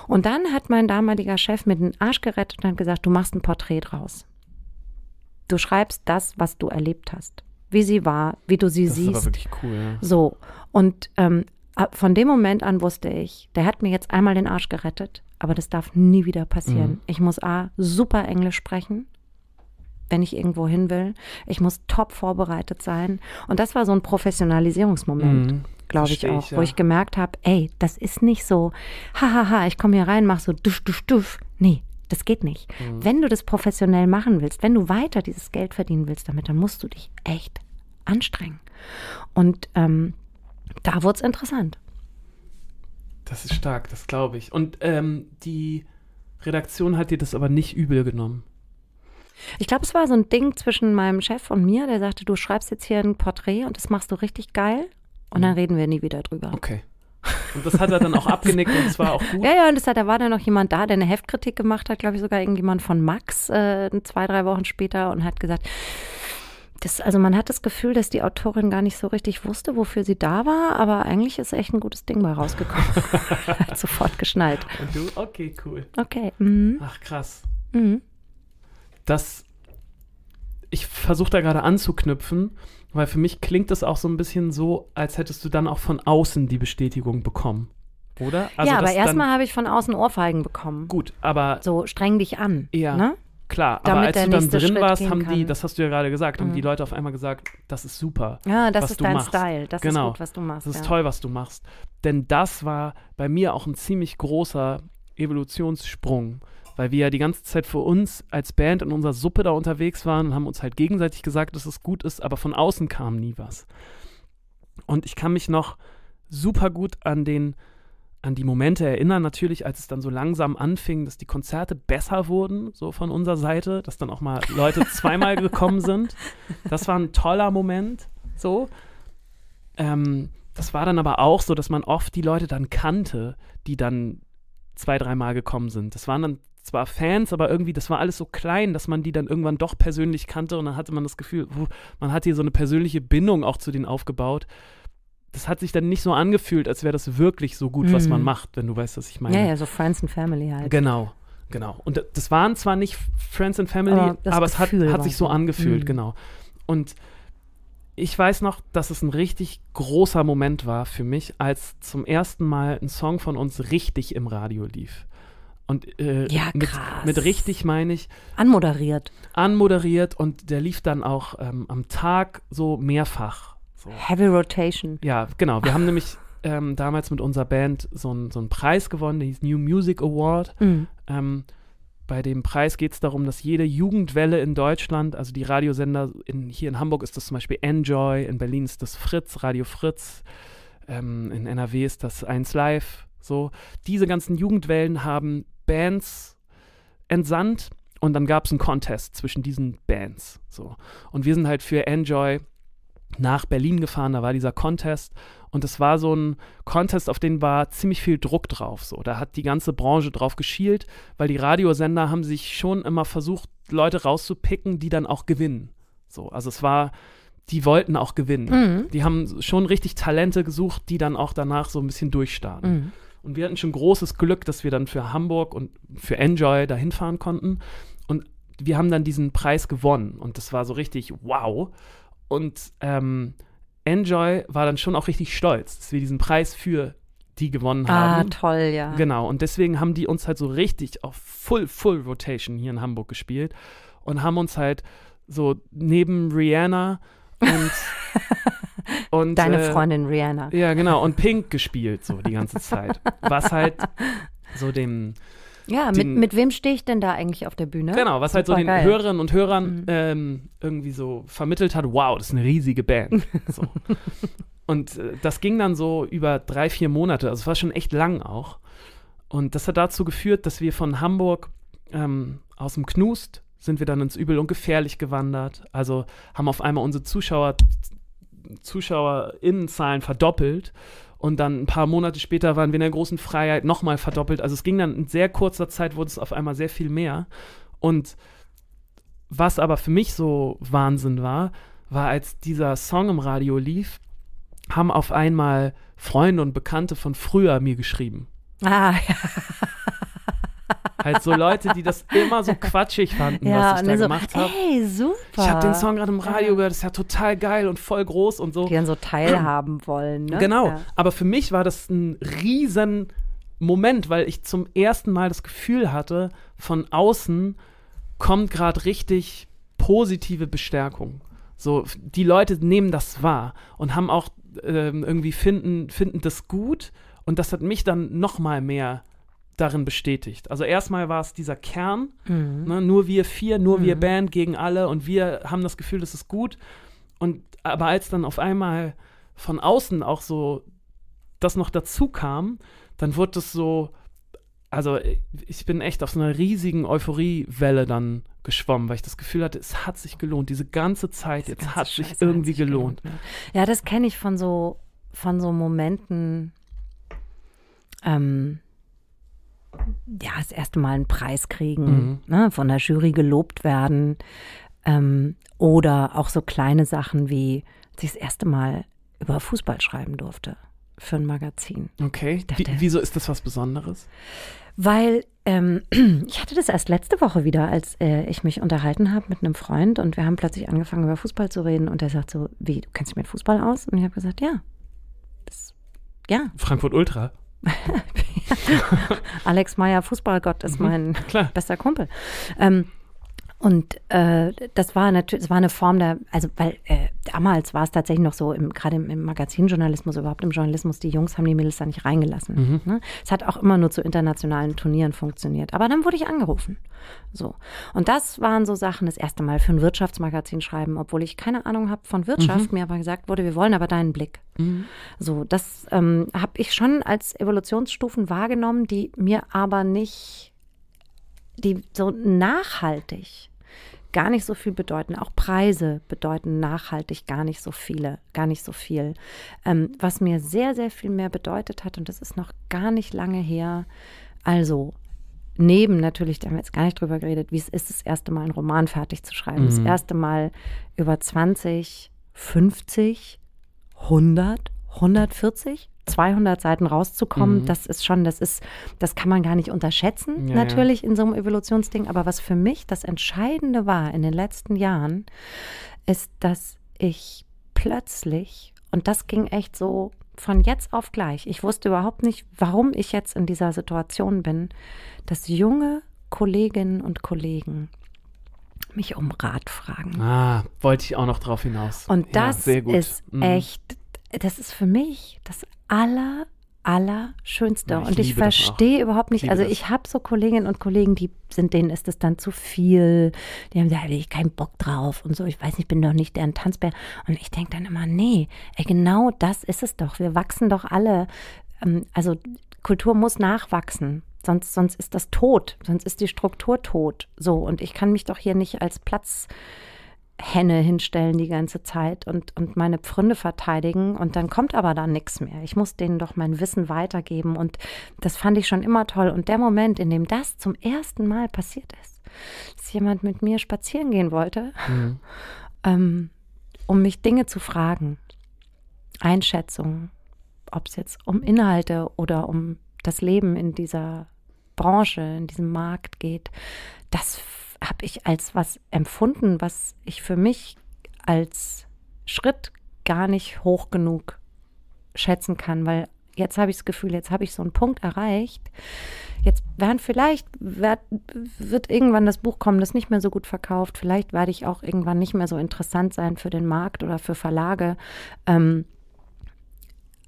Und dann hat mein damaliger Chef mir den Arsch gerettet und hat gesagt, du machst ein Porträt draus. Du schreibst das, was du erlebt hast. Wie sie war, wie du sie das siehst. Das war wirklich cool. Ja. So. Und ähm, von dem Moment an wusste ich, der hat mir jetzt einmal den Arsch gerettet, aber das darf nie wieder passieren. Mhm. Ich muss A, super Englisch sprechen, wenn ich irgendwo hin will. Ich muss top vorbereitet sein. Und das war so ein Professionalisierungsmoment. Mhm glaube ich auch, ich, ja. wo ich gemerkt habe, ey, das ist nicht so, hahaha, ha, ha, ich komme hier rein, mach so dusch, dusch, dusch. Nee, das geht nicht. Mhm. Wenn du das professionell machen willst, wenn du weiter dieses Geld verdienen willst damit, dann musst du dich echt anstrengen. Und ähm, da wurde es interessant. Das ist stark, das glaube ich. Und ähm, die Redaktion hat dir das aber nicht übel genommen. Ich glaube, es war so ein Ding zwischen meinem Chef und mir, der sagte, du schreibst jetzt hier ein Porträt und das machst du richtig geil und dann mhm. reden wir nie wieder drüber. Okay. Und das hat er dann auch abgenickt und es war auch gut. Ja, ja, und das hat, da war dann noch jemand da, der eine Heftkritik gemacht hat, glaube ich, sogar irgendjemand von Max, äh, zwei, drei Wochen später und hat gesagt, das, also man hat das Gefühl, dass die Autorin gar nicht so richtig wusste, wofür sie da war, aber eigentlich ist echt ein gutes Ding mal rausgekommen. hat sofort geschnallt. Und du? Okay, cool. Okay. Mhm. Ach, krass. Mhm dass ich versuche da gerade anzuknüpfen, weil für mich klingt das auch so ein bisschen so, als hättest du dann auch von außen die Bestätigung bekommen. Oder? Also ja, aber erstmal habe ich von außen Ohrfeigen bekommen. Gut, aber. So streng dich an. Ja. Ne? Klar, Damit aber als du dann drin Schritt warst, haben die, kann. das hast du ja gerade gesagt, haben die Leute auf einmal gesagt, das ist super. Ja, das ist dein machst. Style, das genau. ist gut, was du machst. Das ist ja. toll, was du machst. Denn das war bei mir auch ein ziemlich großer Evolutionssprung, weil wir ja die ganze Zeit für uns als Band in unserer Suppe da unterwegs waren und haben uns halt gegenseitig gesagt, dass es gut ist, aber von außen kam nie was. Und ich kann mich noch super gut an den an die Momente erinnern, natürlich, als es dann so langsam anfing, dass die Konzerte besser wurden, so von unserer Seite, dass dann auch mal Leute zweimal gekommen sind. Das war ein toller Moment, so. Ähm, das war dann aber auch so, dass man oft die Leute dann kannte, die dann zwei, dreimal gekommen sind. Das waren dann zwar Fans, aber irgendwie, das war alles so klein, dass man die dann irgendwann doch persönlich kannte und dann hatte man das Gefühl, man hat hier so eine persönliche Bindung auch zu denen aufgebaut. Das hat sich dann nicht so angefühlt, als wäre das wirklich so gut, mhm. was man mhm. macht, wenn du weißt, was ich meine. Ja, ja, so Friends and Family halt. Genau, genau. Und das waren zwar nicht Friends and Family, aber, aber es hat, hat, sich so angefühlt, mhm. genau. Und ich weiß noch, dass es ein richtig großer Moment war für mich, als zum ersten Mal ein Song von uns richtig im Radio lief. Und äh, ja, mit, mit, richtig meine ich. Anmoderiert. Anmoderiert und der lief dann auch ähm, am Tag so mehrfach. So. Heavy Rotation. Ja, genau. Wir haben nämlich ähm, damals mit unserer Band so, ein, so einen Preis gewonnen, der hieß New Music Award. Mhm. Ähm, bei dem Preis geht es darum, dass jede Jugendwelle in Deutschland, also die Radiosender, in, hier in Hamburg ist das zum Beispiel Enjoy, in Berlin ist das Fritz, Radio Fritz, ähm, in NRW ist das 1 Live, so, diese ganzen Jugendwellen haben Bands entsandt und dann gab es einen Contest zwischen diesen Bands. So. Und wir sind halt für Enjoy nach Berlin gefahren, da war dieser Contest und es war so ein Contest, auf den war ziemlich viel Druck drauf. So. Da hat die ganze Branche drauf geschielt, weil die Radiosender haben sich schon immer versucht, Leute rauszupicken, die dann auch gewinnen. So. Also es war, die wollten auch gewinnen. Mhm. Die haben schon richtig Talente gesucht, die dann auch danach so ein bisschen durchstarten. Mhm. Und wir hatten schon großes Glück, dass wir dann für Hamburg und für Enjoy dahin fahren konnten. Und wir haben dann diesen Preis gewonnen. Und das war so richtig wow. Und ähm, Enjoy war dann schon auch richtig stolz, dass wir diesen Preis für die gewonnen ah, haben. Ah, toll, ja. Genau. Und deswegen haben die uns halt so richtig auf Full, Full Rotation hier in Hamburg gespielt und haben uns halt so neben Rihanna und, und deine äh, Freundin Rihanna. Ja, genau. Und Pink gespielt so die ganze Zeit. Was halt so dem ja, den, mit, mit wem stehe ich denn da eigentlich auf der Bühne? Genau, was Super halt so den geil. Hörerinnen und Hörern mhm. ähm, irgendwie so vermittelt hat, wow, das ist eine riesige Band. So. und äh, das ging dann so über drei, vier Monate, also es war schon echt lang auch. Und das hat dazu geführt, dass wir von Hamburg ähm, aus dem Knust sind wir dann ins Übel und Gefährlich gewandert. Also haben auf einmal unsere Zuschauer, ZuschauerInnenzahlen verdoppelt. Und dann ein paar Monate später waren wir in der großen Freiheit nochmal verdoppelt. Also es ging dann in sehr kurzer Zeit, wurde es auf einmal sehr viel mehr. Und was aber für mich so Wahnsinn war, war, als dieser Song im Radio lief, haben auf einmal Freunde und Bekannte von früher mir geschrieben. Ah, ja halt so Leute, die das immer so quatschig fanden, ja, was ich da so, gemacht habe. Ey, super. Ich habe den Song gerade im Radio gehört, das ist ja total geil und voll groß und so. Die dann so teilhaben wollen, ne? Genau, ja. aber für mich war das ein riesen Moment, weil ich zum ersten Mal das Gefühl hatte, von außen kommt gerade richtig positive Bestärkung. So, die Leute nehmen das wahr und haben auch ähm, irgendwie finden, finden das gut und das hat mich dann noch mal mehr darin bestätigt. Also erstmal war es dieser Kern, mhm. ne, nur wir vier, nur mhm. wir Band gegen alle und wir haben das Gefühl, das ist gut. Und aber als dann auf einmal von außen auch so das noch dazu kam, dann wurde es so, also äh, ich bin echt auf so einer riesigen Euphoriewelle dann geschwommen, weil ich das Gefühl hatte, es hat sich gelohnt, diese ganze Zeit, das jetzt hat sich irgendwie hat sich gelohnt. gelohnt ne? Ja, das kenne ich von so, von so Momenten, ähm, ja, das erste Mal einen Preis kriegen, mhm. ne, von der Jury gelobt werden. Ähm, oder auch so kleine Sachen wie, dass ich das erste Mal über Fußball schreiben durfte für ein Magazin. Okay. Dachte, wieso ist das was Besonderes? Weil ähm, ich hatte das erst letzte Woche wieder, als äh, ich mich unterhalten habe mit einem Freund und wir haben plötzlich angefangen über Fußball zu reden und er sagt so, wie, du kennst dich mit Fußball aus? Und ich habe gesagt, ja. Das, ja. Frankfurt Ultra. Alex Meyer, Fußballgott, ist mhm. mein mhm, bester Kumpel. Ähm, und äh, das war natürlich, es war eine Form der, also weil äh, damals war es tatsächlich noch so, im, gerade im, im Magazinjournalismus, überhaupt im Journalismus, die Jungs haben die Mädels da nicht reingelassen. Mhm. Ne? Es hat auch immer nur zu internationalen Turnieren funktioniert. Aber dann wurde ich angerufen. So. Und das waren so Sachen, das erste Mal für ein Wirtschaftsmagazin schreiben, obwohl ich keine Ahnung habe von Wirtschaft, mhm. mir aber gesagt wurde, wir wollen aber deinen Blick. Mhm. So, das ähm, habe ich schon als Evolutionsstufen wahrgenommen, die mir aber nicht, die so nachhaltig gar nicht so viel bedeuten. Auch Preise bedeuten nachhaltig gar nicht so viele, gar nicht so viel. Ähm, was mir sehr, sehr viel mehr bedeutet hat, und das ist noch gar nicht lange her, also neben natürlich, da haben wir jetzt gar nicht drüber geredet, wie es ist, das erste Mal einen Roman fertig zu schreiben. Mhm. Das erste Mal über 20, 50, 100, 140 200 Seiten rauszukommen, mhm. das ist schon, das ist, das kann man gar nicht unterschätzen, ja, natürlich ja. in so einem Evolutionsding. Aber was für mich das Entscheidende war in den letzten Jahren, ist, dass ich plötzlich, und das ging echt so von jetzt auf gleich, ich wusste überhaupt nicht, warum ich jetzt in dieser Situation bin, dass junge Kolleginnen und Kollegen mich um Rat fragen. Ah, wollte ich auch noch drauf hinaus. Und das ja, ist mhm. echt, das ist für mich das aller, aller Schönste. ich und ich verstehe überhaupt nicht, ich also ich habe so Kolleginnen und Kollegen, die sind, denen ist das dann zu viel. Die haben gesagt, da habe ich keinen Bock drauf und so. Ich weiß nicht, ich bin doch nicht deren Tanzbär. Und ich denke dann immer, nee, ey, genau das ist es doch. Wir wachsen doch alle. Ähm, also Kultur muss nachwachsen. Sonst, sonst ist das tot, sonst ist die Struktur tot. So, und ich kann mich doch hier nicht als Platz Henne hinstellen die ganze Zeit und, und meine Pfründe verteidigen und dann kommt aber da nichts mehr. Ich muss denen doch mein Wissen weitergeben und das fand ich schon immer toll. Und der Moment, in dem das zum ersten Mal passiert ist, dass jemand mit mir spazieren gehen wollte, mhm. ähm, um mich Dinge zu fragen, Einschätzungen, ob es jetzt um Inhalte oder um das Leben in dieser Branche, in diesem Markt geht, das habe ich als was empfunden, was ich für mich als Schritt gar nicht hoch genug schätzen kann, weil jetzt habe ich das Gefühl, jetzt habe ich so einen Punkt erreicht. Jetzt werden vielleicht wird, wird, irgendwann das Buch kommen, das nicht mehr so gut verkauft. Vielleicht werde ich auch irgendwann nicht mehr so interessant sein für den Markt oder für Verlage. Ähm,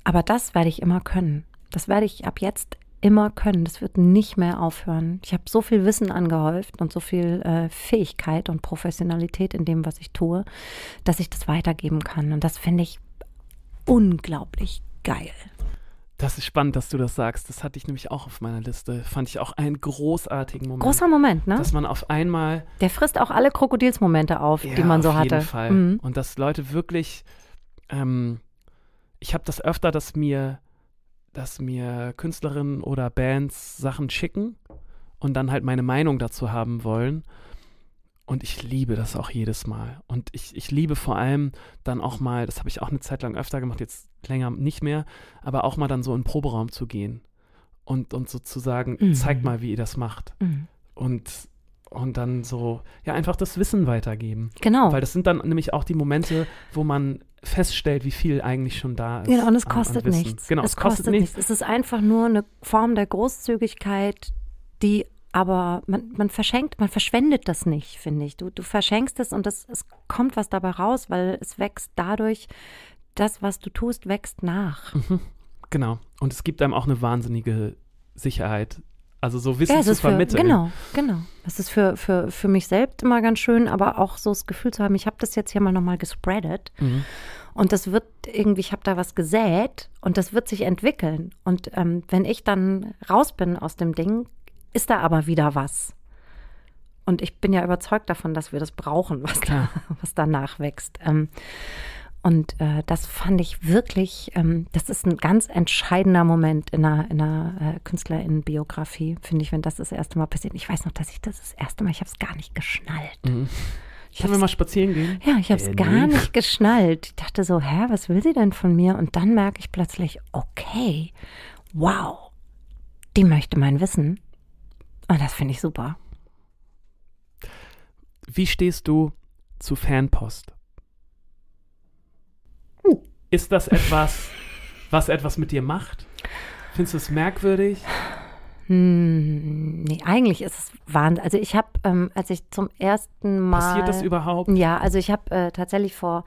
aber das werde ich immer können. Das werde ich ab jetzt immer können. Das wird nicht mehr aufhören. Ich habe so viel Wissen angehäuft und so viel äh, Fähigkeit und Professionalität in dem, was ich tue, dass ich das weitergeben kann. Und das finde ich unglaublich geil. Das ist spannend, dass du das sagst. Das hatte ich nämlich auch auf meiner Liste. Fand ich auch einen großartigen Moment. Großer Moment, ne? Dass man auf einmal. Der frisst auch alle Krokodilsmomente auf, ja, die man so hatte. Auf jeden Fall. Mhm. Und dass Leute wirklich. Ähm, ich habe das öfter, dass mir dass mir Künstlerinnen oder Bands Sachen schicken und dann halt meine Meinung dazu haben wollen. Und ich liebe das auch jedes Mal. Und ich, ich liebe vor allem dann auch mal, das habe ich auch eine Zeit lang öfter gemacht, jetzt länger nicht mehr, aber auch mal dann so in den Proberaum zu gehen und, und sozusagen, mhm. zeigt mal, wie ihr das macht. Mhm. Und und dann so, ja, einfach das Wissen weitergeben. Genau. Weil das sind dann nämlich auch die Momente, wo man feststellt, wie viel eigentlich schon da ist. Genau, und es äh, kostet nichts. Genau, es, es kostet, kostet nichts. nichts. Es ist einfach nur eine Form der Großzügigkeit, die aber man, man verschenkt, man verschwendet das nicht, finde ich. Du, du verschenkst es und das, es kommt was dabei raus, weil es wächst dadurch, das, was du tust, wächst nach. Mhm, genau. Und es gibt einem auch eine wahnsinnige Sicherheit, also so Wissen ja, zu vermitteln. Für, genau, genau. Das ist für, für, für mich selbst immer ganz schön, aber auch so das Gefühl zu haben, ich habe das jetzt hier mal nochmal gespreadet. Mhm. Und das wird irgendwie, ich habe da was gesät und das wird sich entwickeln. Und ähm, wenn ich dann raus bin aus dem Ding, ist da aber wieder was. Und ich bin ja überzeugt davon, dass wir das brauchen, was, da, was danach wächst. Ähm, und äh, das fand ich wirklich, ähm, das ist ein ganz entscheidender Moment in einer, in einer äh, Künstlerinnenbiografie, finde ich, wenn das das erste Mal passiert. Ich weiß noch, dass ich das das erste Mal, ich habe es gar nicht geschnallt. Mhm. Ich Sollen wir mal spazieren gehen? Ja, ich habe es äh, gar nee. nicht geschnallt. Ich dachte so, hä, was will sie denn von mir? Und dann merke ich plötzlich, okay, wow, die möchte mein Wissen. Und ah, das finde ich super. Wie stehst du zu Fanpost? Ist das etwas, was etwas mit dir macht? Findest du es merkwürdig? Hm, nee, eigentlich ist es Wahnsinn. Also ich habe, ähm, als ich zum ersten Mal. Passiert das überhaupt? Ja, also ich habe äh, tatsächlich vor,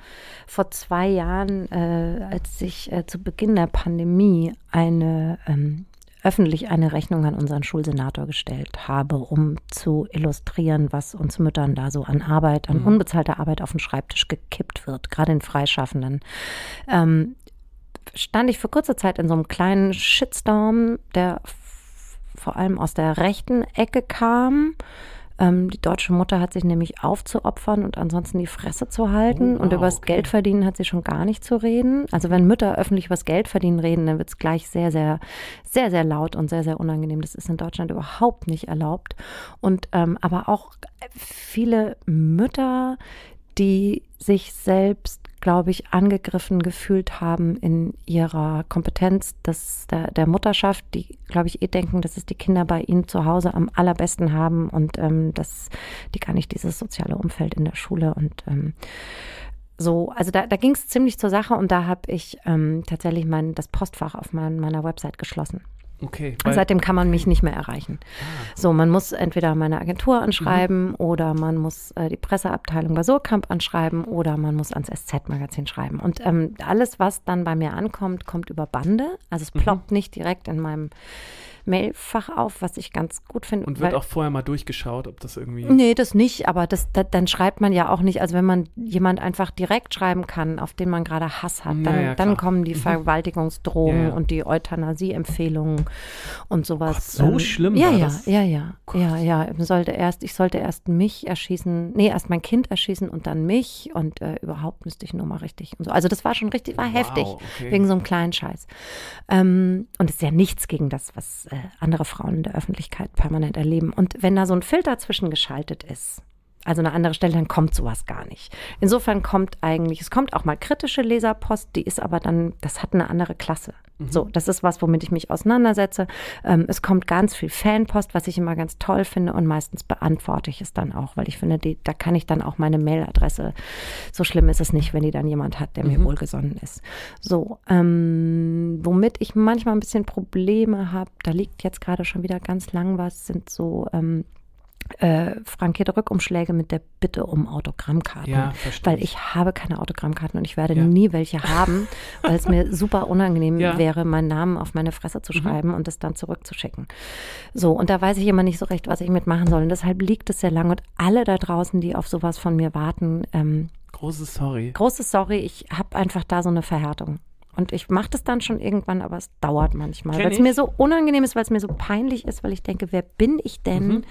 vor zwei Jahren, äh, als ich äh, zu Beginn der Pandemie eine ähm, öffentlich eine Rechnung an unseren Schulsenator gestellt habe, um zu illustrieren, was uns Müttern da so an Arbeit, an mhm. unbezahlter Arbeit auf den Schreibtisch gekippt wird, gerade in Freischaffenden. Ähm, stand ich für kurze Zeit in so einem kleinen Shitstorm, der vor allem aus der rechten Ecke kam. Ähm, die deutsche Mutter hat sich nämlich aufzuopfern und ansonsten die Fresse zu halten. Oh, und über das okay. Geld verdienen hat sie schon gar nicht zu reden. Also wenn Mütter öffentlich über das Geld verdienen reden, dann wird es gleich sehr, sehr, sehr, sehr laut und sehr, sehr unangenehm. Das ist in Deutschland überhaupt nicht erlaubt. Und ähm, aber auch viele Mütter, die sich selbst glaube ich, angegriffen gefühlt haben in ihrer Kompetenz des, der, der Mutterschaft, die, glaube ich, eh denken, dass es die Kinder bei ihnen zu Hause am allerbesten haben und ähm, dass die gar nicht dieses soziale Umfeld in der Schule und ähm, so, also da, da ging es ziemlich zur Sache und da habe ich ähm, tatsächlich mein, das Postfach auf mein, meiner Website geschlossen. Okay. Seitdem kann man mich nicht mehr erreichen. Ah. So, man muss entweder meine Agentur mhm. anschreiben mhm. oder man muss äh, die Presseabteilung bei Surkamp anschreiben oder man muss ans SZ-Magazin schreiben. Und ähm, alles, was dann bei mir ankommt, kommt über Bande. Also es mhm. ploppt mhm. nicht direkt in meinem Mailfach auf, was ich ganz gut finde. Und wird auch vorher mal durchgeschaut, ob das irgendwie. Nee, das nicht, aber das, das, dann schreibt man ja auch nicht. Also wenn man jemand einfach direkt schreiben kann, auf den man gerade Hass hat, dann, naja, dann kommen die mhm. Vergewaltigungsdrohungen ja, ja. und die Euthanasie-Empfehlungen und sowas. Gott, so ähm, schlimm ja, war ja, das? Ja, ja, Gott. ja, ja. Sollte erst, ich sollte erst mich erschießen, nee, erst mein Kind erschießen und dann mich und äh, überhaupt müsste ich nur mal richtig und so. Also das war schon richtig, war wow, heftig, okay. wegen so einem kleinen Scheiß. Ähm, und es ist ja nichts gegen das, was äh, äh, andere Frauen in der Öffentlichkeit permanent erleben. Und wenn da so ein Filter zwischengeschaltet ist, also eine andere Stelle, dann kommt sowas gar nicht. Insofern kommt eigentlich, es kommt auch mal kritische Leserpost, die ist aber dann, das hat eine andere Klasse. Mhm. So, das ist was, womit ich mich auseinandersetze. Ähm, es kommt ganz viel Fanpost, was ich immer ganz toll finde und meistens beantworte ich es dann auch, weil ich finde, die, da kann ich dann auch meine Mailadresse, so schlimm ist es nicht, wenn die dann jemand hat, der mhm. mir wohlgesonnen ist. So, ähm, womit ich manchmal ein bisschen Probleme habe, da liegt jetzt gerade schon wieder ganz lang was, sind so ähm, äh, frankierte Rückumschläge mit der Bitte um Autogrammkarten, ja, weil ich habe keine Autogrammkarten und ich werde ja. nie welche haben, weil es mir super unangenehm ja. wäre, meinen Namen auf meine Fresse zu mhm. schreiben mhm. und es dann zurückzuschicken. So, und da weiß ich immer nicht so recht, was ich mitmachen soll. Und deshalb liegt es sehr lang und alle da draußen, die auf sowas von mir warten. Ähm, großes Sorry. Großes Sorry, ich habe einfach da so eine Verhärtung. Und ich mache das dann schon irgendwann, aber es dauert manchmal, weil es mir so unangenehm ist, weil es mir so peinlich ist, weil ich denke, wer bin ich denn? Mhm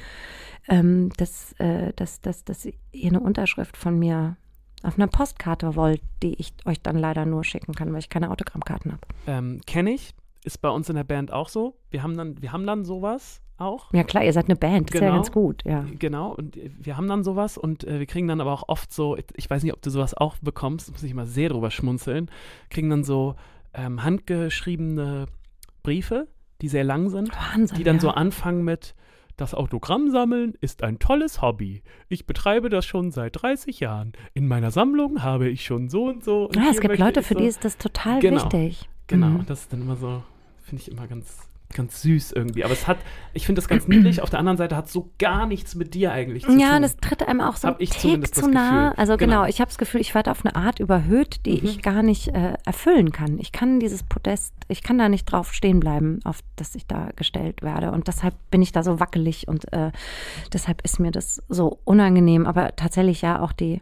ähm, dass, äh, dass, dass, dass ihr eine Unterschrift von mir auf einer Postkarte wollt, die ich euch dann leider nur schicken kann, weil ich keine Autogrammkarten habe. Ähm, Kenne ich, ist bei uns in der Band auch so. Wir haben dann, wir haben dann sowas auch. Ja klar, ihr seid eine Band, genau. ist ja genau. ganz gut, ja. Genau, und wir haben dann sowas und äh, wir kriegen dann aber auch oft so, ich weiß nicht, ob du sowas auch bekommst, muss ich mal sehr drüber schmunzeln, kriegen dann so ähm, handgeschriebene Briefe, die sehr lang sind, Wahnsinn, die dann ja. so anfangen mit das Autogramm sammeln ist ein tolles Hobby. Ich betreibe das schon seit 30 Jahren. In meiner Sammlung habe ich schon so und so. Und ja, ah, es gibt Leute, für so. die ist das total genau, wichtig. Genau, mhm. das ist dann immer so, finde ich immer ganz ganz süß irgendwie. Aber es hat, ich finde das ganz niedlich. Auf der anderen Seite hat es so gar nichts mit dir eigentlich zu ja, tun. Ja, das tritt einem auch so ein Tick zu nah. Also genau, genau ich habe das Gefühl, ich werde auf eine Art überhöht, die mhm. ich gar nicht äh, erfüllen kann. Ich kann dieses Podest, ich kann da nicht drauf stehen bleiben, auf das ich da gestellt werde. Und deshalb bin ich da so wackelig und äh, deshalb ist mir das so unangenehm. Aber tatsächlich ja auch die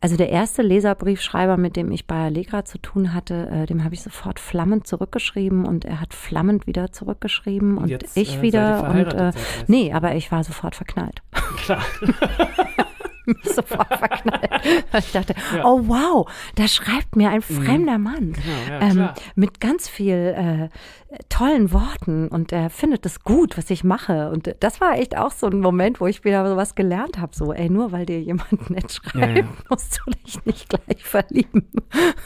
also der erste Leserbriefschreiber, mit dem ich bei Allegra zu tun hatte, äh, dem habe ich sofort flammend zurückgeschrieben und er hat flammend wieder zurückgeschrieben und, Jetzt, ich äh, wieder. und äh, Nee, aber ich war sofort verknallt. Klar. sofort verknallt. ich dachte, ja. oh wow, da schreibt mir ein mhm. fremder mhm. Mann genau, ja, ähm, mit ganz viel äh, tollen Worten und er findet es gut, was ich mache. Und das war echt auch so ein Moment, wo ich wieder sowas gelernt habe. So, ey, nur weil dir jemand nett schreibt, ja, musst du dich nicht gleich verlieben.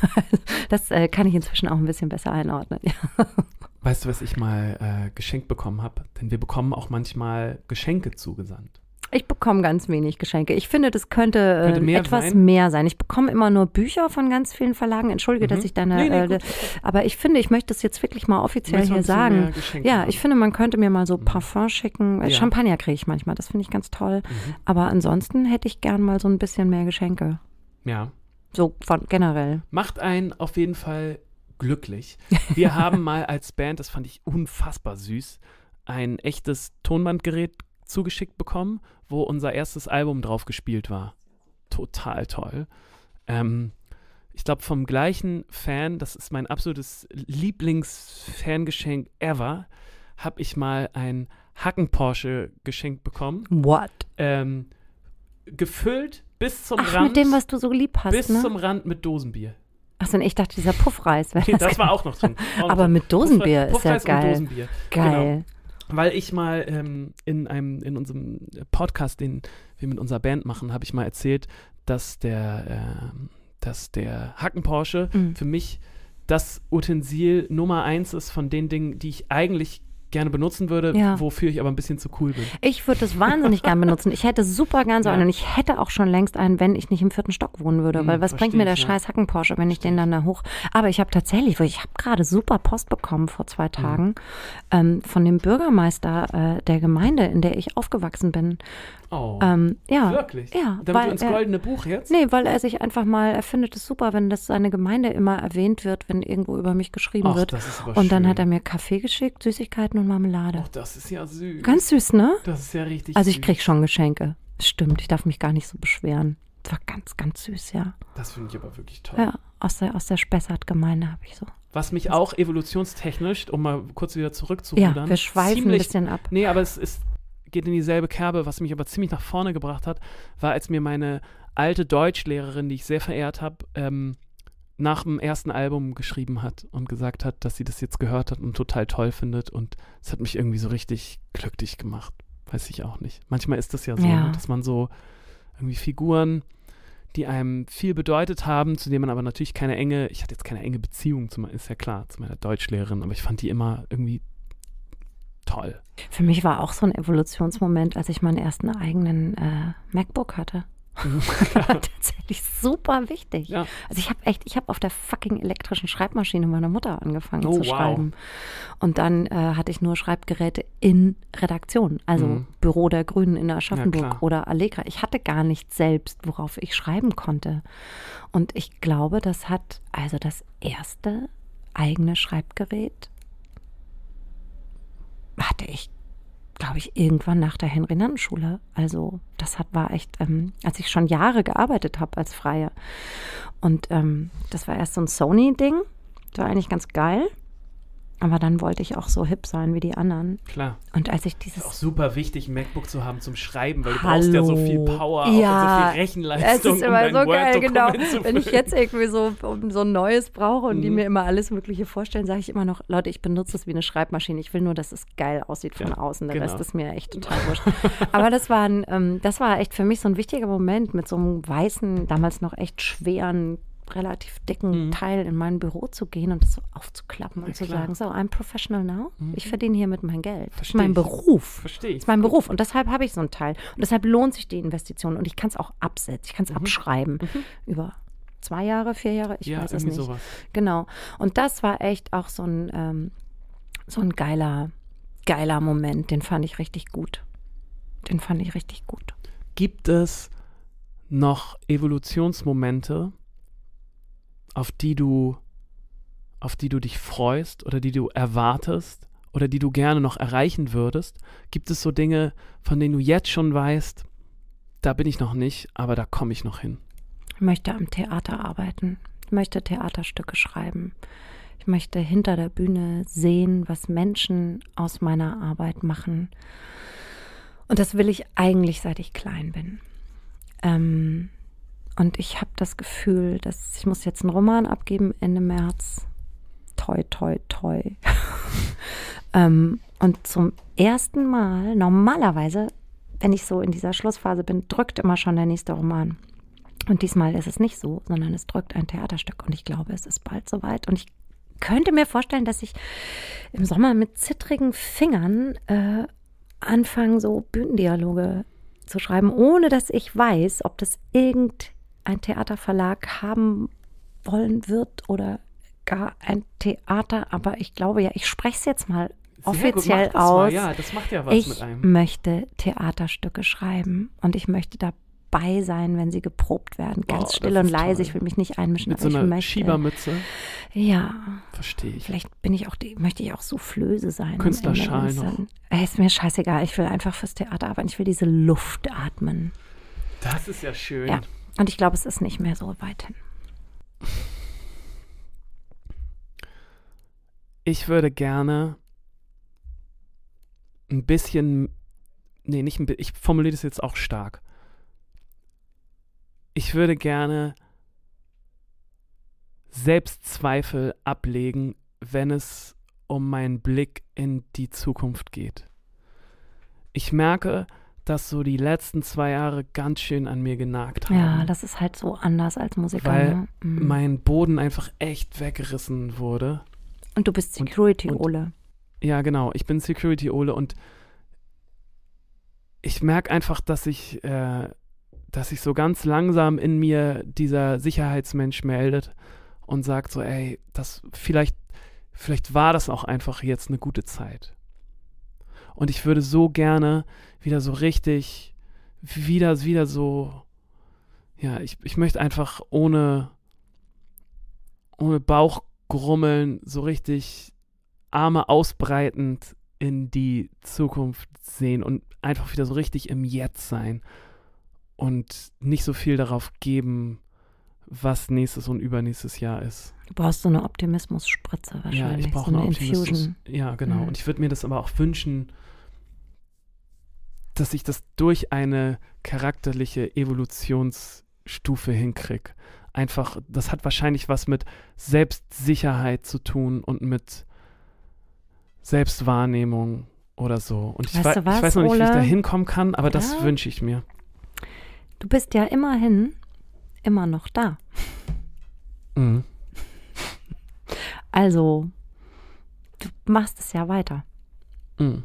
das äh, kann ich inzwischen auch ein bisschen besser einordnen. Weißt du, was ich mal äh, geschenkt bekommen habe? Denn wir bekommen auch manchmal Geschenke zugesandt. Ich bekomme ganz wenig Geschenke. Ich finde, das könnte, äh, könnte mehr etwas sein. mehr sein. Ich bekomme immer nur Bücher von ganz vielen Verlagen. Entschuldige, mhm. dass ich deine. Nee, nee, äh, aber ich finde, ich möchte das jetzt wirklich mal offiziell hier sagen. Ja, ich finde, man könnte mir mal so mhm. Parfum schicken. Äh, ja. Champagner kriege ich manchmal. Das finde ich ganz toll. Mhm. Aber ansonsten hätte ich gern mal so ein bisschen mehr Geschenke. Ja. So von generell. Macht einen auf jeden Fall glücklich. Wir haben mal als Band, das fand ich unfassbar süß, ein echtes Tonbandgerät zugeschickt bekommen, wo unser erstes Album drauf gespielt war. Total toll. Ähm, ich glaube, vom gleichen Fan, das ist mein absolutes Lieblingsfangeschenk ever, habe ich mal ein Hacken-Porsche geschenkt bekommen. What? Ähm, gefüllt bis zum Ach, Rand. Mit dem, was du so lieb hast. Bis ne? zum Rand mit Dosenbier. Achso, ich dachte, dieser Puffreis wäre das. Nee, das war auch noch drin. Auch Aber mit Dosenbier Puffreis, ist Puffreis ja geil. Dosenbier. Genau. Geil. Genau weil ich mal ähm, in einem in unserem Podcast, den wir mit unserer Band machen, habe ich mal erzählt, dass der äh, dass der Hacken Porsche mhm. für mich das Utensil Nummer eins ist von den Dingen, die ich eigentlich gerne benutzen würde, ja. wofür ich aber ein bisschen zu cool bin. Ich würde das wahnsinnig gerne benutzen. Ich hätte super gern so ja. einen und ich hätte auch schon längst einen, wenn ich nicht im vierten Stock wohnen würde, hm, weil was bringt mir der ich, scheiß Hacken Porsche, wenn ich den dann da hoch. Aber ich habe tatsächlich, ich habe gerade super Post bekommen vor zwei hm. Tagen mhm. ähm, von dem Bürgermeister äh, der Gemeinde, in der ich aufgewachsen bin. Oh. Ähm, ja. Wirklich? Ja. Damit weil, du ins goldene er, Buch jetzt? Nee, weil er sich einfach mal, er findet es super, wenn das seine Gemeinde immer erwähnt wird, wenn irgendwo über mich geschrieben Ach, wird. und dann hat er mir Kaffee geschickt, Süßigkeiten und und Marmelade. Oh, das ist ja süß. Ganz süß, ne? Das ist ja richtig Also ich süß. krieg schon Geschenke. Stimmt, ich darf mich gar nicht so beschweren. Das war ganz, ganz süß, ja. Das finde ich aber wirklich toll. Ja, aus der, aus der Spessart-Gemeinde habe ich so. Was mich auch evolutionstechnisch, um mal kurz wieder zurückzurudern. Ja, wir schweifen ziemlich, ein bisschen ab. Nee, aber es ist, geht in dieselbe Kerbe. Was mich aber ziemlich nach vorne gebracht hat, war, als mir meine alte Deutschlehrerin, die ich sehr verehrt habe, ähm, nach dem ersten Album geschrieben hat und gesagt hat, dass sie das jetzt gehört hat und total toll findet. Und es hat mich irgendwie so richtig glücklich gemacht. Weiß ich auch nicht. Manchmal ist das ja so, ja. Ne, dass man so irgendwie Figuren, die einem viel bedeutet haben, zu denen man aber natürlich keine enge, ich hatte jetzt keine enge Beziehung, zu, ist ja klar, zu meiner Deutschlehrerin, aber ich fand die immer irgendwie toll. Für mich war auch so ein Evolutionsmoment, als ich meinen ersten eigenen äh, MacBook hatte. tatsächlich super wichtig. Ja. Also ich habe echt, ich habe auf der fucking elektrischen Schreibmaschine meiner Mutter angefangen oh, zu schreiben. Und dann äh, hatte ich nur Schreibgeräte in Redaktion, also mhm. Büro der Grünen in Aschaffenburg ja, oder Allegra. Ich hatte gar nicht selbst, worauf ich schreiben konnte. Und ich glaube, das hat also das erste eigene Schreibgerät hatte ich glaube ich, irgendwann nach der henry schule Also das hat, war echt, ähm, als ich schon Jahre gearbeitet habe als Freie. Und ähm, das war erst so ein Sony-Ding. Das war eigentlich ganz geil. Aber dann wollte ich auch so hip sein wie die anderen. Klar. Und als ich dieses. Ist auch super wichtig, ein MacBook zu haben zum Schreiben, weil du Hallo. brauchst ja so viel Power ja. und so viel Rechenleistung. Es ist immer um so geil, genau. Wenn ich jetzt irgendwie so, um so ein neues brauche und mhm. die mir immer alles Mögliche vorstellen, sage ich immer noch, Leute, ich benutze es wie eine Schreibmaschine. Ich will nur, dass es geil aussieht von ja, außen. Der genau. Rest ist mir echt total wurscht. Aber das war, ein, ähm, das war echt für mich so ein wichtiger Moment mit so einem weißen, damals noch echt schweren relativ dicken mhm. Teil in mein Büro zu gehen und das so aufzuklappen ja, und zu klar. sagen, so, I'm professional now. Mhm. Ich verdiene hiermit mein Geld. das ist mein Beruf. Verstehe ich. Das ist mein Beruf. Und deshalb habe ich so einen Teil. Und deshalb lohnt sich die Investition. Und ich kann es auch absetzen. Ich kann es mhm. abschreiben mhm. über zwei Jahre, vier Jahre. Ich ja, weiß es nicht. Sowas. Genau. Und das war echt auch so ein, ähm, so ein geiler, geiler Moment. Den fand ich richtig gut. Den fand ich richtig gut. Gibt es noch Evolutionsmomente, auf die du, auf die du dich freust oder die du erwartest oder die du gerne noch erreichen würdest? Gibt es so Dinge, von denen du jetzt schon weißt, da bin ich noch nicht, aber da komme ich noch hin? Ich möchte am Theater arbeiten. Ich möchte Theaterstücke schreiben. Ich möchte hinter der Bühne sehen, was Menschen aus meiner Arbeit machen. Und das will ich eigentlich, seit ich klein bin. Ähm, und ich habe das Gefühl, dass ich muss jetzt einen Roman abgeben Ende März. Toi, toi, toi. ähm, und zum ersten Mal, normalerweise, wenn ich so in dieser Schlussphase bin, drückt immer schon der nächste Roman. Und diesmal ist es nicht so, sondern es drückt ein Theaterstück. Und ich glaube, es ist bald soweit. Und ich könnte mir vorstellen, dass ich im Sommer mit zittrigen Fingern äh, anfange, so Bühnendialoge zu schreiben, ohne dass ich weiß, ob das irgend ein Theaterverlag haben wollen wird oder gar ein Theater, aber ich glaube ja, ich spreche es jetzt mal Sehr offiziell gut, aus. Ja, ja ich möchte Theaterstücke schreiben und ich möchte dabei sein, wenn sie geprobt werden, ganz wow, still und leise. Toll. Ich will mich nicht einmischen. Mit so einer möchte, Schiebermütze. Ja. Verstehe ich. Vielleicht bin ich auch, die, möchte ich auch Soufflöse sein. Künstlerschal noch. Ey, ist mir scheißegal. Ich will einfach fürs Theater arbeiten. Ich will diese Luft atmen. Das ist ja schön. Ja. Und ich glaube, es ist nicht mehr so weit hin. Ich würde gerne ein bisschen, nee, nicht ein bisschen, ich formuliere das jetzt auch stark. Ich würde gerne Selbstzweifel ablegen, wenn es um meinen Blick in die Zukunft geht. Ich merke, dass so die letzten zwei Jahre ganz schön an mir genagt haben. Ja, das ist halt so anders als Musiker. Weil ne? mhm. mein Boden einfach echt weggerissen wurde. Und du bist Security-Ole. Ja, genau. Ich bin Security-Ole und ich merke einfach, dass ich, äh, dass sich so ganz langsam in mir dieser Sicherheitsmensch meldet und sagt so, ey, das vielleicht, vielleicht war das auch einfach jetzt eine gute Zeit. Und ich würde so gerne wieder so richtig, wieder, wieder so, ja, ich, ich möchte einfach ohne, ohne Bauchgrummeln so richtig Arme ausbreitend in die Zukunft sehen und einfach wieder so richtig im Jetzt sein und nicht so viel darauf geben, was nächstes und übernächstes Jahr ist. Du brauchst so eine Optimismus-Spritze wahrscheinlich. Ja, ich brauche so eine, eine Optimismus. Ja, genau. Mhm. Und ich würde mir das aber auch wünschen, dass ich das durch eine charakterliche Evolutionsstufe hinkriege. Einfach, das hat wahrscheinlich was mit Selbstsicherheit zu tun und mit Selbstwahrnehmung oder so. Und ich, weißt du was, ich weiß noch nicht, Ole? wie ich da hinkommen kann, aber ja. das wünsche ich mir. Du bist ja immerhin immer noch da. Mhm. Also, du machst es ja weiter. Mhm.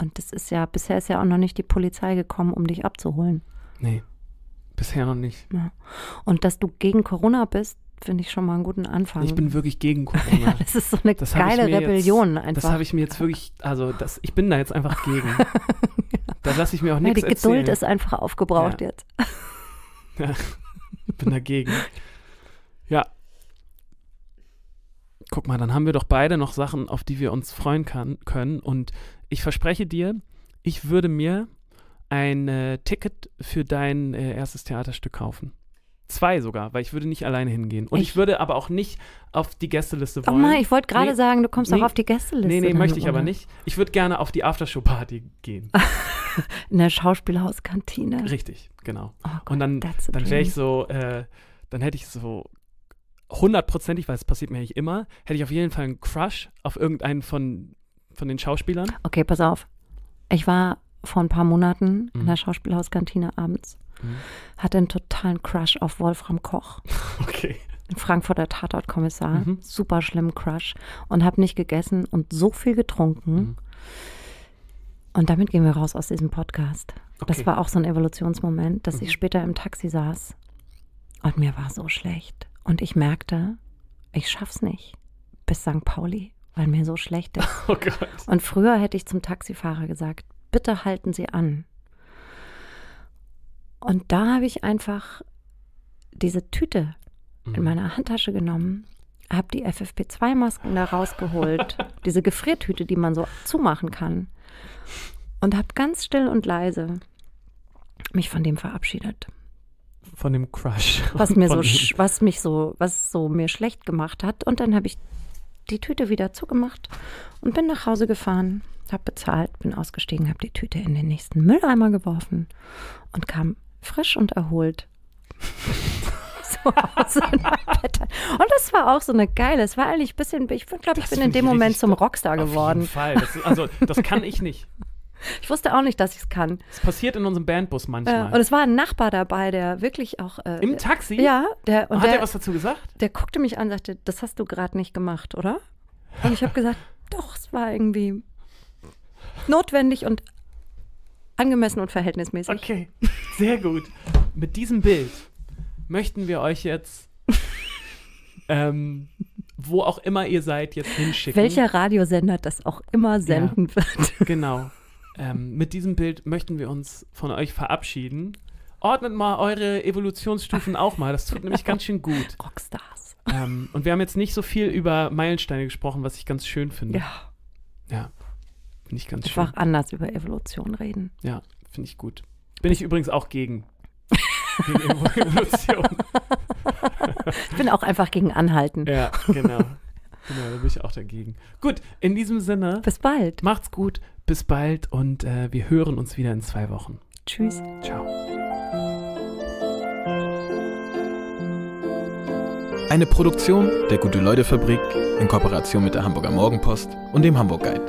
Und das ist ja, bisher ist ja auch noch nicht die Polizei gekommen, um dich abzuholen. Nee, bisher noch nicht. Ja. Und dass du gegen Corona bist, finde ich schon mal einen guten Anfang. Ich bin wirklich gegen Corona. ja, das ist so eine das geile Rebellion jetzt, einfach. Das habe ich mir jetzt wirklich, also das, ich bin da jetzt einfach gegen. ja. Da lasse ich mir auch nichts ja, Die Geduld ist einfach aufgebraucht jetzt. ja. Ich bin dagegen. Ja. Guck mal, dann haben wir doch beide noch Sachen, auf die wir uns freuen kann, können. Und ich verspreche dir, ich würde mir ein äh, Ticket für dein äh, erstes Theaterstück kaufen. Zwei sogar, weil ich würde nicht alleine hingehen. Und ich, ich würde aber auch nicht auf die Gästeliste wollen. Oh Mann, ich wollte gerade nee, sagen, du kommst nee, auch auf die Gästeliste. Nee, nee, möchte ich aber nicht. Ich würde gerne auf die Aftershow-Party gehen. in der Schauspielhauskantine. Richtig, genau. Oh Gott, und dann, dann wäre ich so, äh, dann hätte ich so hundertprozentig, weil es passiert mir nicht immer, hätte ich auf jeden Fall einen Crush auf irgendeinen von, von den Schauspielern. Okay, pass auf. Ich war vor ein paar Monaten mhm. in der Schauspielhauskantine abends, mhm. hatte einen totalen Crush auf Wolfram Koch. Okay. Frankfurter Tatortkommissar, mhm. super schlimmen Crush und habe nicht gegessen und so viel getrunken. Mhm und damit gehen wir raus aus diesem Podcast. Okay. Das war auch so ein Evolutionsmoment, dass mhm. ich später im Taxi saß und mir war so schlecht. Und ich merkte, ich schaff's nicht bis St. Pauli, weil mir so schlecht ist. Oh Gott. Und früher hätte ich zum Taxifahrer gesagt, bitte halten Sie an. Und da habe ich einfach diese Tüte mhm. in meiner Handtasche genommen, habe die FFP2-Masken da rausgeholt, diese Gefriertüte, die man so zumachen kann, und habe ganz still und leise mich von dem verabschiedet. Von dem Crush. Was mir so, was mich so, was so mir schlecht gemacht hat. Und dann habe ich die Tüte wieder zugemacht und bin nach Hause gefahren, habe bezahlt, bin ausgestiegen, habe die Tüte in den nächsten Mülleimer geworfen und kam frisch und erholt zu Hause Und das war auch so eine geile. Es war eigentlich ein bisschen, ich glaube, ich bin in dem Moment zum Rockstar geworden. Auf jeden Fall. Das ist, also, das kann ich nicht. Ich wusste auch nicht, dass ich es kann. Es passiert in unserem Bandbus manchmal. Äh, und es war ein Nachbar dabei, der wirklich auch. Äh, Im Taxi? Ja. Der, und Hat der, was dazu gesagt? Der guckte mich an und sagte: Das hast du gerade nicht gemacht, oder? Und ich habe gesagt: Doch, es war irgendwie notwendig und angemessen und verhältnismäßig. Okay, sehr gut. Mit diesem Bild möchten wir euch jetzt, ähm, wo auch immer ihr seid, jetzt hinschicken. Welcher Radiosender das auch immer senden ja, wird. Genau. Ähm, mit diesem Bild möchten wir uns von euch verabschieden. Ordnet mal eure Evolutionsstufen auch mal. Das tut nämlich ganz schön gut. Rockstars. Ähm, und wir haben jetzt nicht so viel über Meilensteine gesprochen, was ich ganz schön finde. Ja. Ja. Finde ich ganz Einfach schön. Einfach anders über Evolution reden. Ja, finde ich gut. Bin ich übrigens auch gegen. Evolution. ich bin auch einfach gegen Anhalten. Ja, genau. Genau, da bin ich auch dagegen. Gut, in diesem Sinne. Bis bald. Macht's gut. Bis bald und äh, wir hören uns wieder in zwei Wochen. Tschüss. Ciao. Eine Produktion der Gute-Leute-Fabrik in Kooperation mit der Hamburger Morgenpost und dem Hamburg Guide.